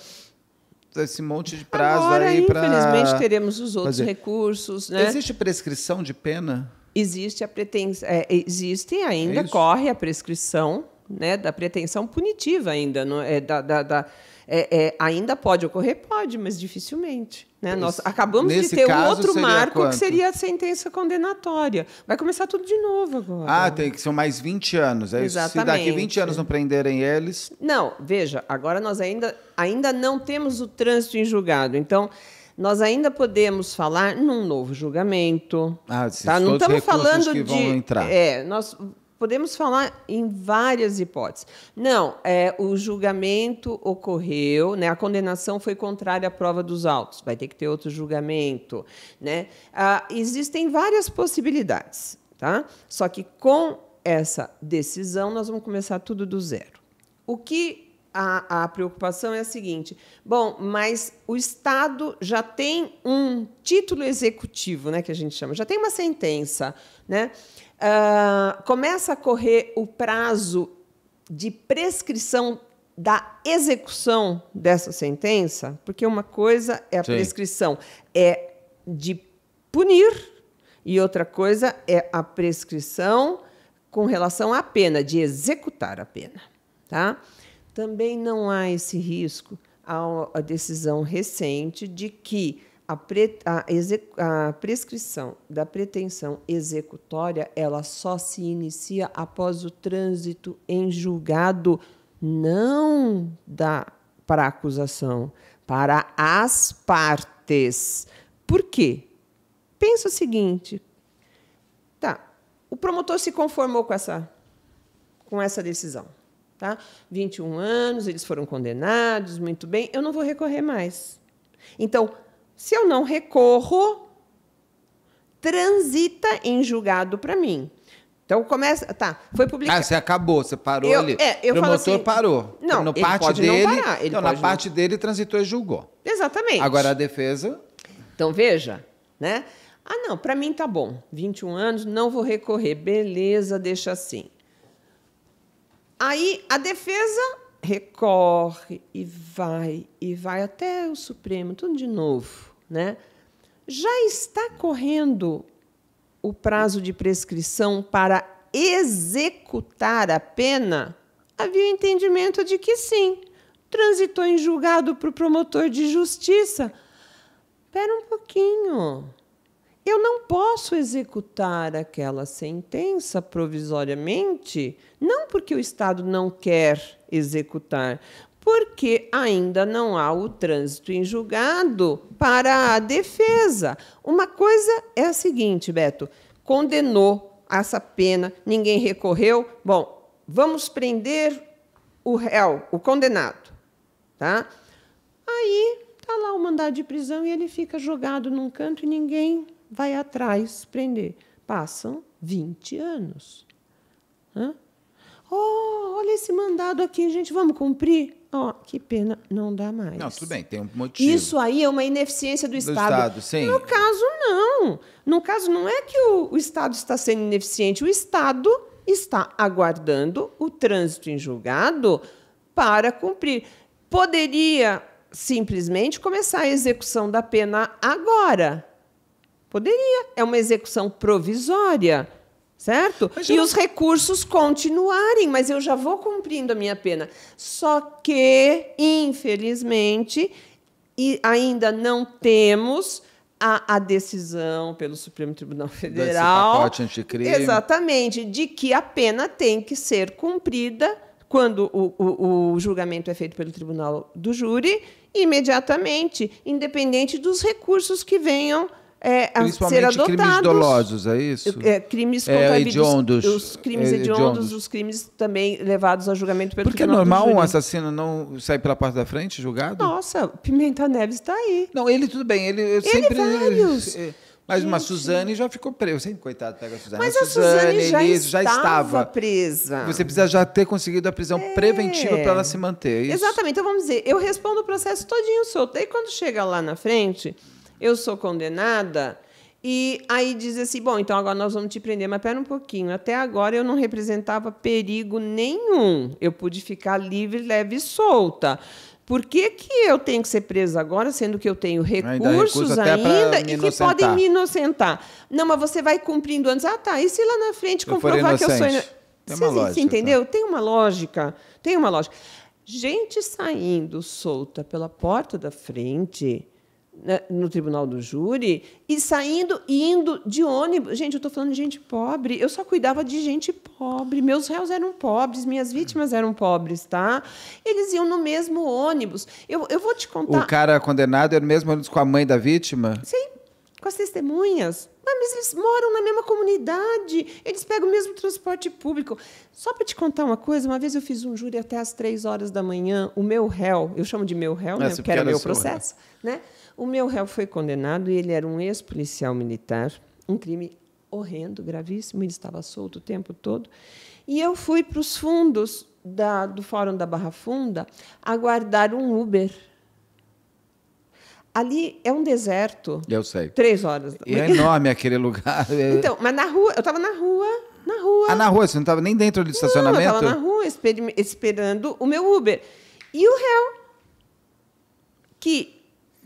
esse monte de prazo Agora, aí para. Infelizmente teremos os outros fazer. recursos. Né? Existe prescrição de pena? Existe a pretensão. É, existe ainda, é corre a prescrição né, da pretensão punitiva ainda. Não, é, é da, da, da é, é, ainda pode ocorrer? Pode, mas dificilmente. Né? Nós acabamos Nesse de ter um outro marco quanto? que seria a sentença condenatória. Vai começar tudo de novo agora. Ah, tem que ser mais 20 anos. É Exatamente. Isso. Se daqui 20 anos não prenderem eles. Não, veja, agora nós ainda, ainda não temos o trânsito em julgado. Então nós ainda podemos falar num novo julgamento. Ah, sim, tá? Não estamos falando de. É, nós podemos falar em várias hipóteses. Não, é, o julgamento ocorreu, né, a condenação foi contrária à prova dos autos, vai ter que ter outro julgamento. Né? Ah, existem várias possibilidades, tá? só que com essa decisão nós vamos começar tudo do zero. O que a, a preocupação é a seguinte: bom, mas o Estado já tem um título executivo, né, que a gente chama, já tem uma sentença, né? Ah, começa a correr o prazo de prescrição da execução dessa sentença, porque uma coisa é a Sim. prescrição é de punir e outra coisa é a prescrição com relação à pena, de executar a pena, tá? Também não há esse risco a decisão recente de que a, pre, a, a, prescrição da pretensão executória ela só se inicia após o trânsito em julgado, não da para a acusação, para as partes. Por quê? Pensa o seguinte: tá, o promotor se conformou com essa, com essa decisão. Tá? 21 anos, eles foram condenados, muito bem, eu não vou recorrer mais. Então, se eu não recorro, transita em julgado para mim. Então começa. Tá, foi publicado. Ah, você acabou, você parou eu, ali. É, eu o falo assim, parou. Não, Ele parte pode dele, não parar. Ele então, na parte não... dele, transitou e julgou. Exatamente. Agora a defesa. Então veja, né? Ah, não, para mim tá bom. 21 anos, não vou recorrer. Beleza, deixa assim. Aí a defesa recorre e vai e vai até o Supremo, tudo de novo, né? Já está correndo o prazo de prescrição para executar a pena? Havia o entendimento de que sim. Transitou em julgado para o promotor de justiça. Espera um pouquinho. Eu não posso executar aquela sentença provisoriamente, não porque o Estado não quer executar, porque ainda não há o trânsito em julgado para a defesa. Uma coisa é a seguinte, Beto: condenou essa pena, ninguém recorreu. Bom, vamos prender o réu, o condenado, tá? Aí tá lá o mandado de prisão e ele fica jogado num canto e ninguém vai atrás prender. Passam 20 anos. Hã? Oh, olha esse mandado aqui, gente, vamos cumprir? Ó, oh, que pena, não dá mais. Não, tudo bem, tem um motivo. Isso aí é uma ineficiência do, do Estado. Estado sim. No caso, não. No caso, não é que o, o Estado está sendo ineficiente, o Estado está aguardando o trânsito em julgado para cumprir. Poderia simplesmente começar a execução da pena agora. Poderia. É uma execução provisória certo? Mas e os recursos continuarem, mas eu já vou cumprindo a minha pena. Só que, infelizmente, ainda não temos a, a, decisão pelo Supremo Tribunal Federal. Desse pacote anticrime. Exatamente, de que a pena tem que ser cumprida quando o, o, o julgamento é feito pelo tribunal do júri, imediatamente, independente dos recursos que venham é, Principalmente adotados, crimes dolosos, é isso? É, crimes é, hediondos. Os crimes é, hediondos, hediondos, os crimes também levados a julgamento pelo Porque é normal um assassino não sair pela parte da frente julgado? Nossa, Pimenta Neves está aí. Não, ele tudo bem, ele, ele sempre... Vários. É, mas Gente. uma Suzane já ficou presa. Sempre, coitado, pega a Suzane. Mas a Suzane, Suzane já, Elisa, estava já estava presa. Você precisa já ter conseguido a prisão é. preventiva para ela se manter. É isso. Exatamente. Então, vamos dizer, eu respondo o processo todinho solto. Daí, quando chega lá na frente, eu sou condenada. E aí diz assim: bom, então agora nós vamos te prender, mas pera um pouquinho. Até agora eu não representava perigo nenhum. Eu pude ficar livre, leve e solta. Por que, que eu tenho que ser presa agora, sendo que eu tenho recursos ainda, ainda e que podem me inocentar? Não, mas você vai cumprindo anos. Ah, tá. E se lá na frente eu comprovar que eu sou. inocente. você, lógica, entendeu? Tá. Tem uma lógica. Tem uma lógica. Gente saindo solta pela porta da frente né, no tribunal do júri e saindo e indo de ônibus. Gente, eu estou falando de gente pobre. Eu só cuidava de gente pobre. Meus réus eram pobres, minhas vítimas eram pobres, tá? Eles iam no mesmo ônibus. Eu, eu vou te contar. O cara condenado era no mesmo ônibus com a mãe da vítima? Sim, com as testemunhas. Mas eles moram na mesma comunidade, eles pegam o mesmo transporte público. Só para te contar uma coisa, uma vez eu fiz um júri até às três horas da manhã, o meu réu, eu chamo de meu réu, ah, né? Porque era, era meu processo, réu. né? O meu réu foi condenado e ele era um ex-policial militar, um crime horrendo, gravíssimo, ele estava solto o tempo todo. E eu fui para os fundos da, do Fórum da Barra Funda aguardar um Uber. Ali é um deserto. Eu sei. Três horas. E é enorme aquele lugar. Então, mas na rua, eu estava na rua, na rua. Ah, na rua, você não estava nem dentro do estacionamento? eu estava na rua esper esperando o meu Uber. E o réu, que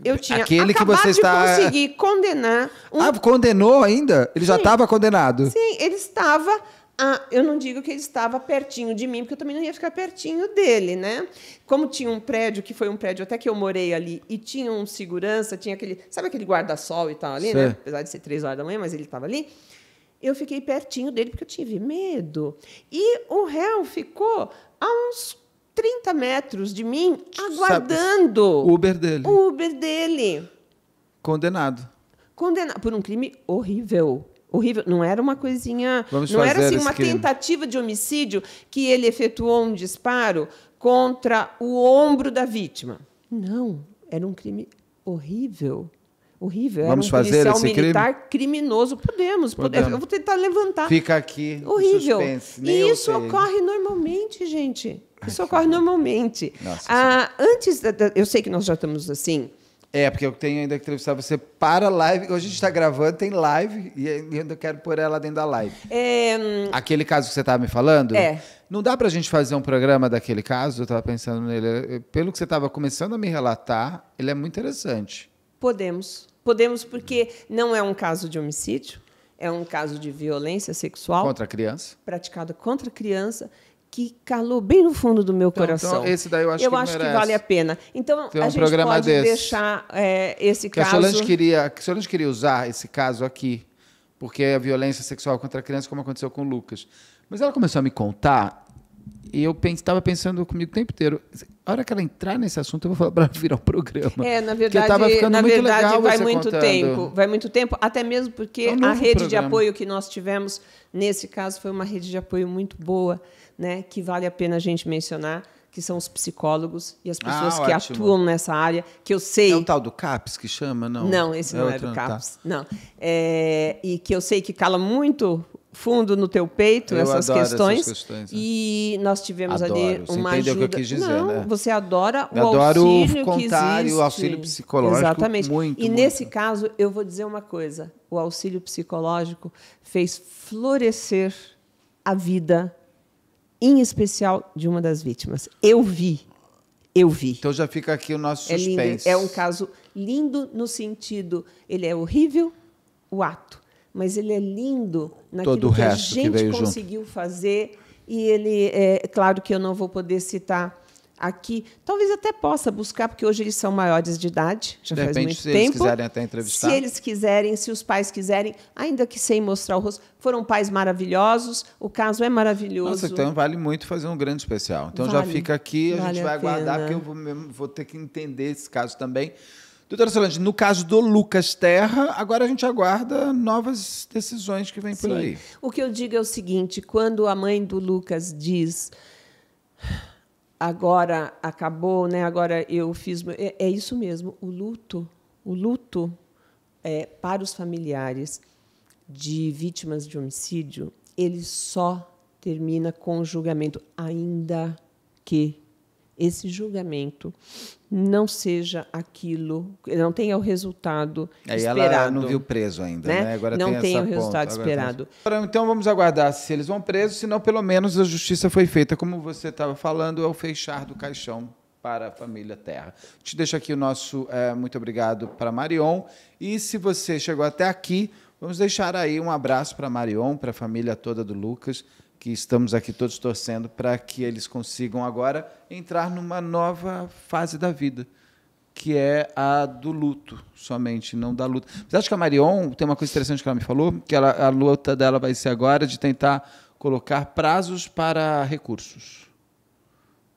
eu tinha Aquele que você está... de conseguir condenar... Um... Ah, condenou ainda? Ele Sim. já estava condenado? Sim, ele estava... Ah, eu não digo que ele estava pertinho de mim, porque eu também não ia ficar pertinho dele, né? Como tinha um prédio, que foi um prédio até que eu morei ali, e tinha um segurança, tinha aquele. Sabe aquele guarda-sol e tal ali, Sim. né? Apesar de ser três horas da manhã, mas ele estava ali. Eu fiquei pertinho dele porque eu tive medo. E o réu ficou a uns 30 metros de mim, aguardando o Uber dele. O Uber dele. Condenado. Condenado por um crime horrível. Horrível. Não era uma coisinha. Vamos não era assim, uma crime. tentativa de homicídio que ele efetuou um disparo contra o ombro da vítima. Não. Era um crime horrível. Horrível. Vamos Era um fazer policial militar crime? criminoso. Podemos, podemos. Eu vou tentar levantar. Fica aqui. Horrível. E isso ocorre normalmente, gente. Isso Ai, ocorre normalmente. Nossa, ah, antes, da, da, eu sei que nós já estamos assim. É, porque eu tenho ainda que entrevistar você para live. Hoje a gente está gravando, tem live, e ainda quero pôr ela dentro da live. É... Aquele caso que você estava me falando? É. Não dá para a gente fazer um programa daquele caso? Eu estava pensando nele. Pelo que você estava começando a me relatar, ele é muito interessante. Podemos. Podemos, porque não é um caso de homicídio, é um caso de violência sexual. Contra a criança. Praticada contra a criança que calou bem no fundo do meu então, então coração. Então, esse daí eu acho, eu que, acho merece. que vale a pena. Então, um a gente programa pode desse. deixar é, esse que caso... A Solange, queria, a Solange queria usar esse caso aqui, porque é a violência sexual contra a criança, como aconteceu com o Lucas. Mas ela começou a me contar, e eu estava pensando comigo o tempo inteiro. A hora que ela entrar nesse assunto, eu vou falar para virar o um programa. É, na verdade, na muito verdade vai muito contando. tempo. Vai muito tempo, até mesmo porque é um a rede programa. de apoio que nós tivemos, nesse caso, foi uma rede de apoio muito boa, né? Que vale a pena a gente mencionar que são os psicólogos e as ah, pessoas ah, que atuam nessa área, que eu sei. É o tal do CAPS que chama, não? Não, esse é não é do tá. CAPS, tá. não. É, e que eu sei que cala muito fundo no teu peito eu essas, questões, essas questões. Né? E nós tivemos adoro. ali uma você ajuda. O que eu quis dizer, não, né? você adora eu o adoro auxílio contar que existe. o auxílio psicológico Exatamente. Muito, e muito. nesse caso eu vou dizer uma coisa, o auxílio psicológico fez florescer a vida em especial de uma das vítimas. Eu vi. Eu vi. Então já fica aqui o nosso suspense. É, lindo, é um caso lindo no sentido, ele é horrível o ato, mas ele é lindo naquilo Todo que a gente que conseguiu junto. fazer. E ele, é, é claro que eu não vou poder citar aqui. Talvez até possa buscar, porque hoje eles são maiores de idade, já de faz repente, muito se tempo. Eles quiserem até entrevistar. Se eles quiserem, se os pais quiserem, ainda que sem mostrar o rosto, foram pais maravilhosos, o caso é maravilhoso. Nossa, então vale muito fazer um grande especial. Então vale, já fica aqui, a vale gente vai a aguardar, porque eu vou, mesmo, vou ter que entender esse caso também. Doutora Solange, no caso do Lucas Terra, agora a gente aguarda novas decisões que vêm por aí. O que eu digo é o seguinte: quando a mãe do Lucas diz agora acabou, né? Agora eu fiz. É, é, isso mesmo, o luto, o luto é, para os familiares de vítimas de homicídio, ele só termina com o julgamento, ainda que esse julgamento não seja aquilo, não tenha o resultado é, esperado. Ela não viu preso ainda, né? né? Agora não tem, tem o resultado esperado. então vamos aguardar se eles vão presos, se não pelo menos a justiça foi feita, como você estava falando, é o fechar do caixão para a família Terra. Te deixo aqui o nosso é, muito obrigado para Marion e se você chegou até aqui, vamos deixar aí um abraço para Marion, para a família toda do Lucas que estamos aqui todos torcendo para que eles consigam agora entrar numa nova fase da vida, que é a do luto somente, não da luta. Mas acho que a Marion tem uma coisa interessante que ela me falou, que ela, a luta dela vai ser agora de tentar colocar prazos para recursos.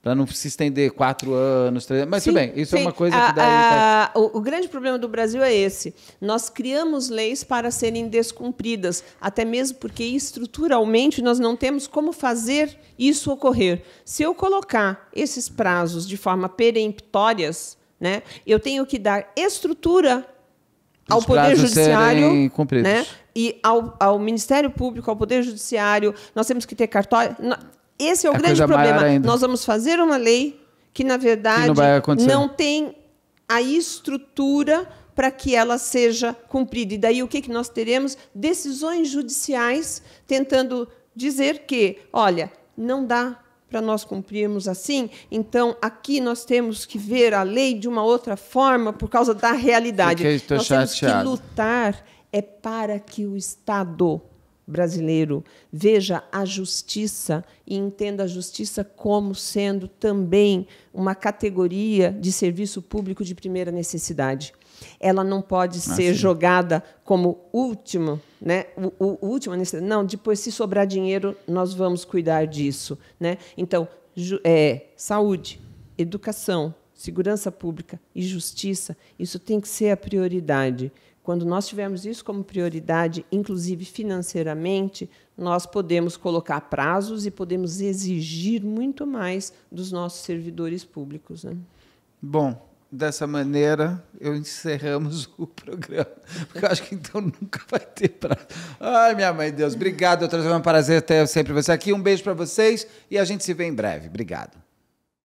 Para não se estender quatro anos, três anos. Mas sim, tudo bem, isso é sim. é uma coisa que daí. Tá a, o, o, grande problema do Brasil é esse. Nós criamos leis para serem descumpridas, até mesmo porque estruturalmente nós não temos como fazer isso ocorrer. Se eu colocar esses prazos de forma peremptórias, né, eu tenho que dar estrutura Os ao Poder Judiciário. Né, e ao, ao Ministério Público, ao Poder Judiciário, nós temos que ter cartório esse é o a grande problema. Nós vamos fazer uma lei que, na verdade, que não, não tem a estrutura para que ela seja cumprida. E daí o que, que nós teremos? Decisões judiciais tentando dizer que, olha, não dá para nós cumprirmos assim, então aqui nós temos que ver a lei de uma outra forma por causa da realidade. nós chateado. temos que lutar é para que o Estado brasileiro veja a justiça e entenda a justiça como sendo também uma categoria de serviço público de primeira necessidade. Ela não pode ah, ser sim. jogada como último, né? O, o, o último necessidade. Não, depois se sobrar dinheiro nós vamos cuidar disso, né? Então é, saúde, educação, segurança pública e justiça, isso tem que ser a prioridade. Quando nós tivermos isso como prioridade, inclusive financeiramente, nós podemos colocar prazos e podemos exigir muito mais dos nossos servidores públicos. Né? Bom, dessa maneira eu encerramos o programa. Porque eu acho que então nunca vai ter prazo. Ai, minha mãe, Deus. Obrigado, doutora. É um prazer ter sempre você aqui. Um beijo para vocês e a gente se vê em breve. Obrigado.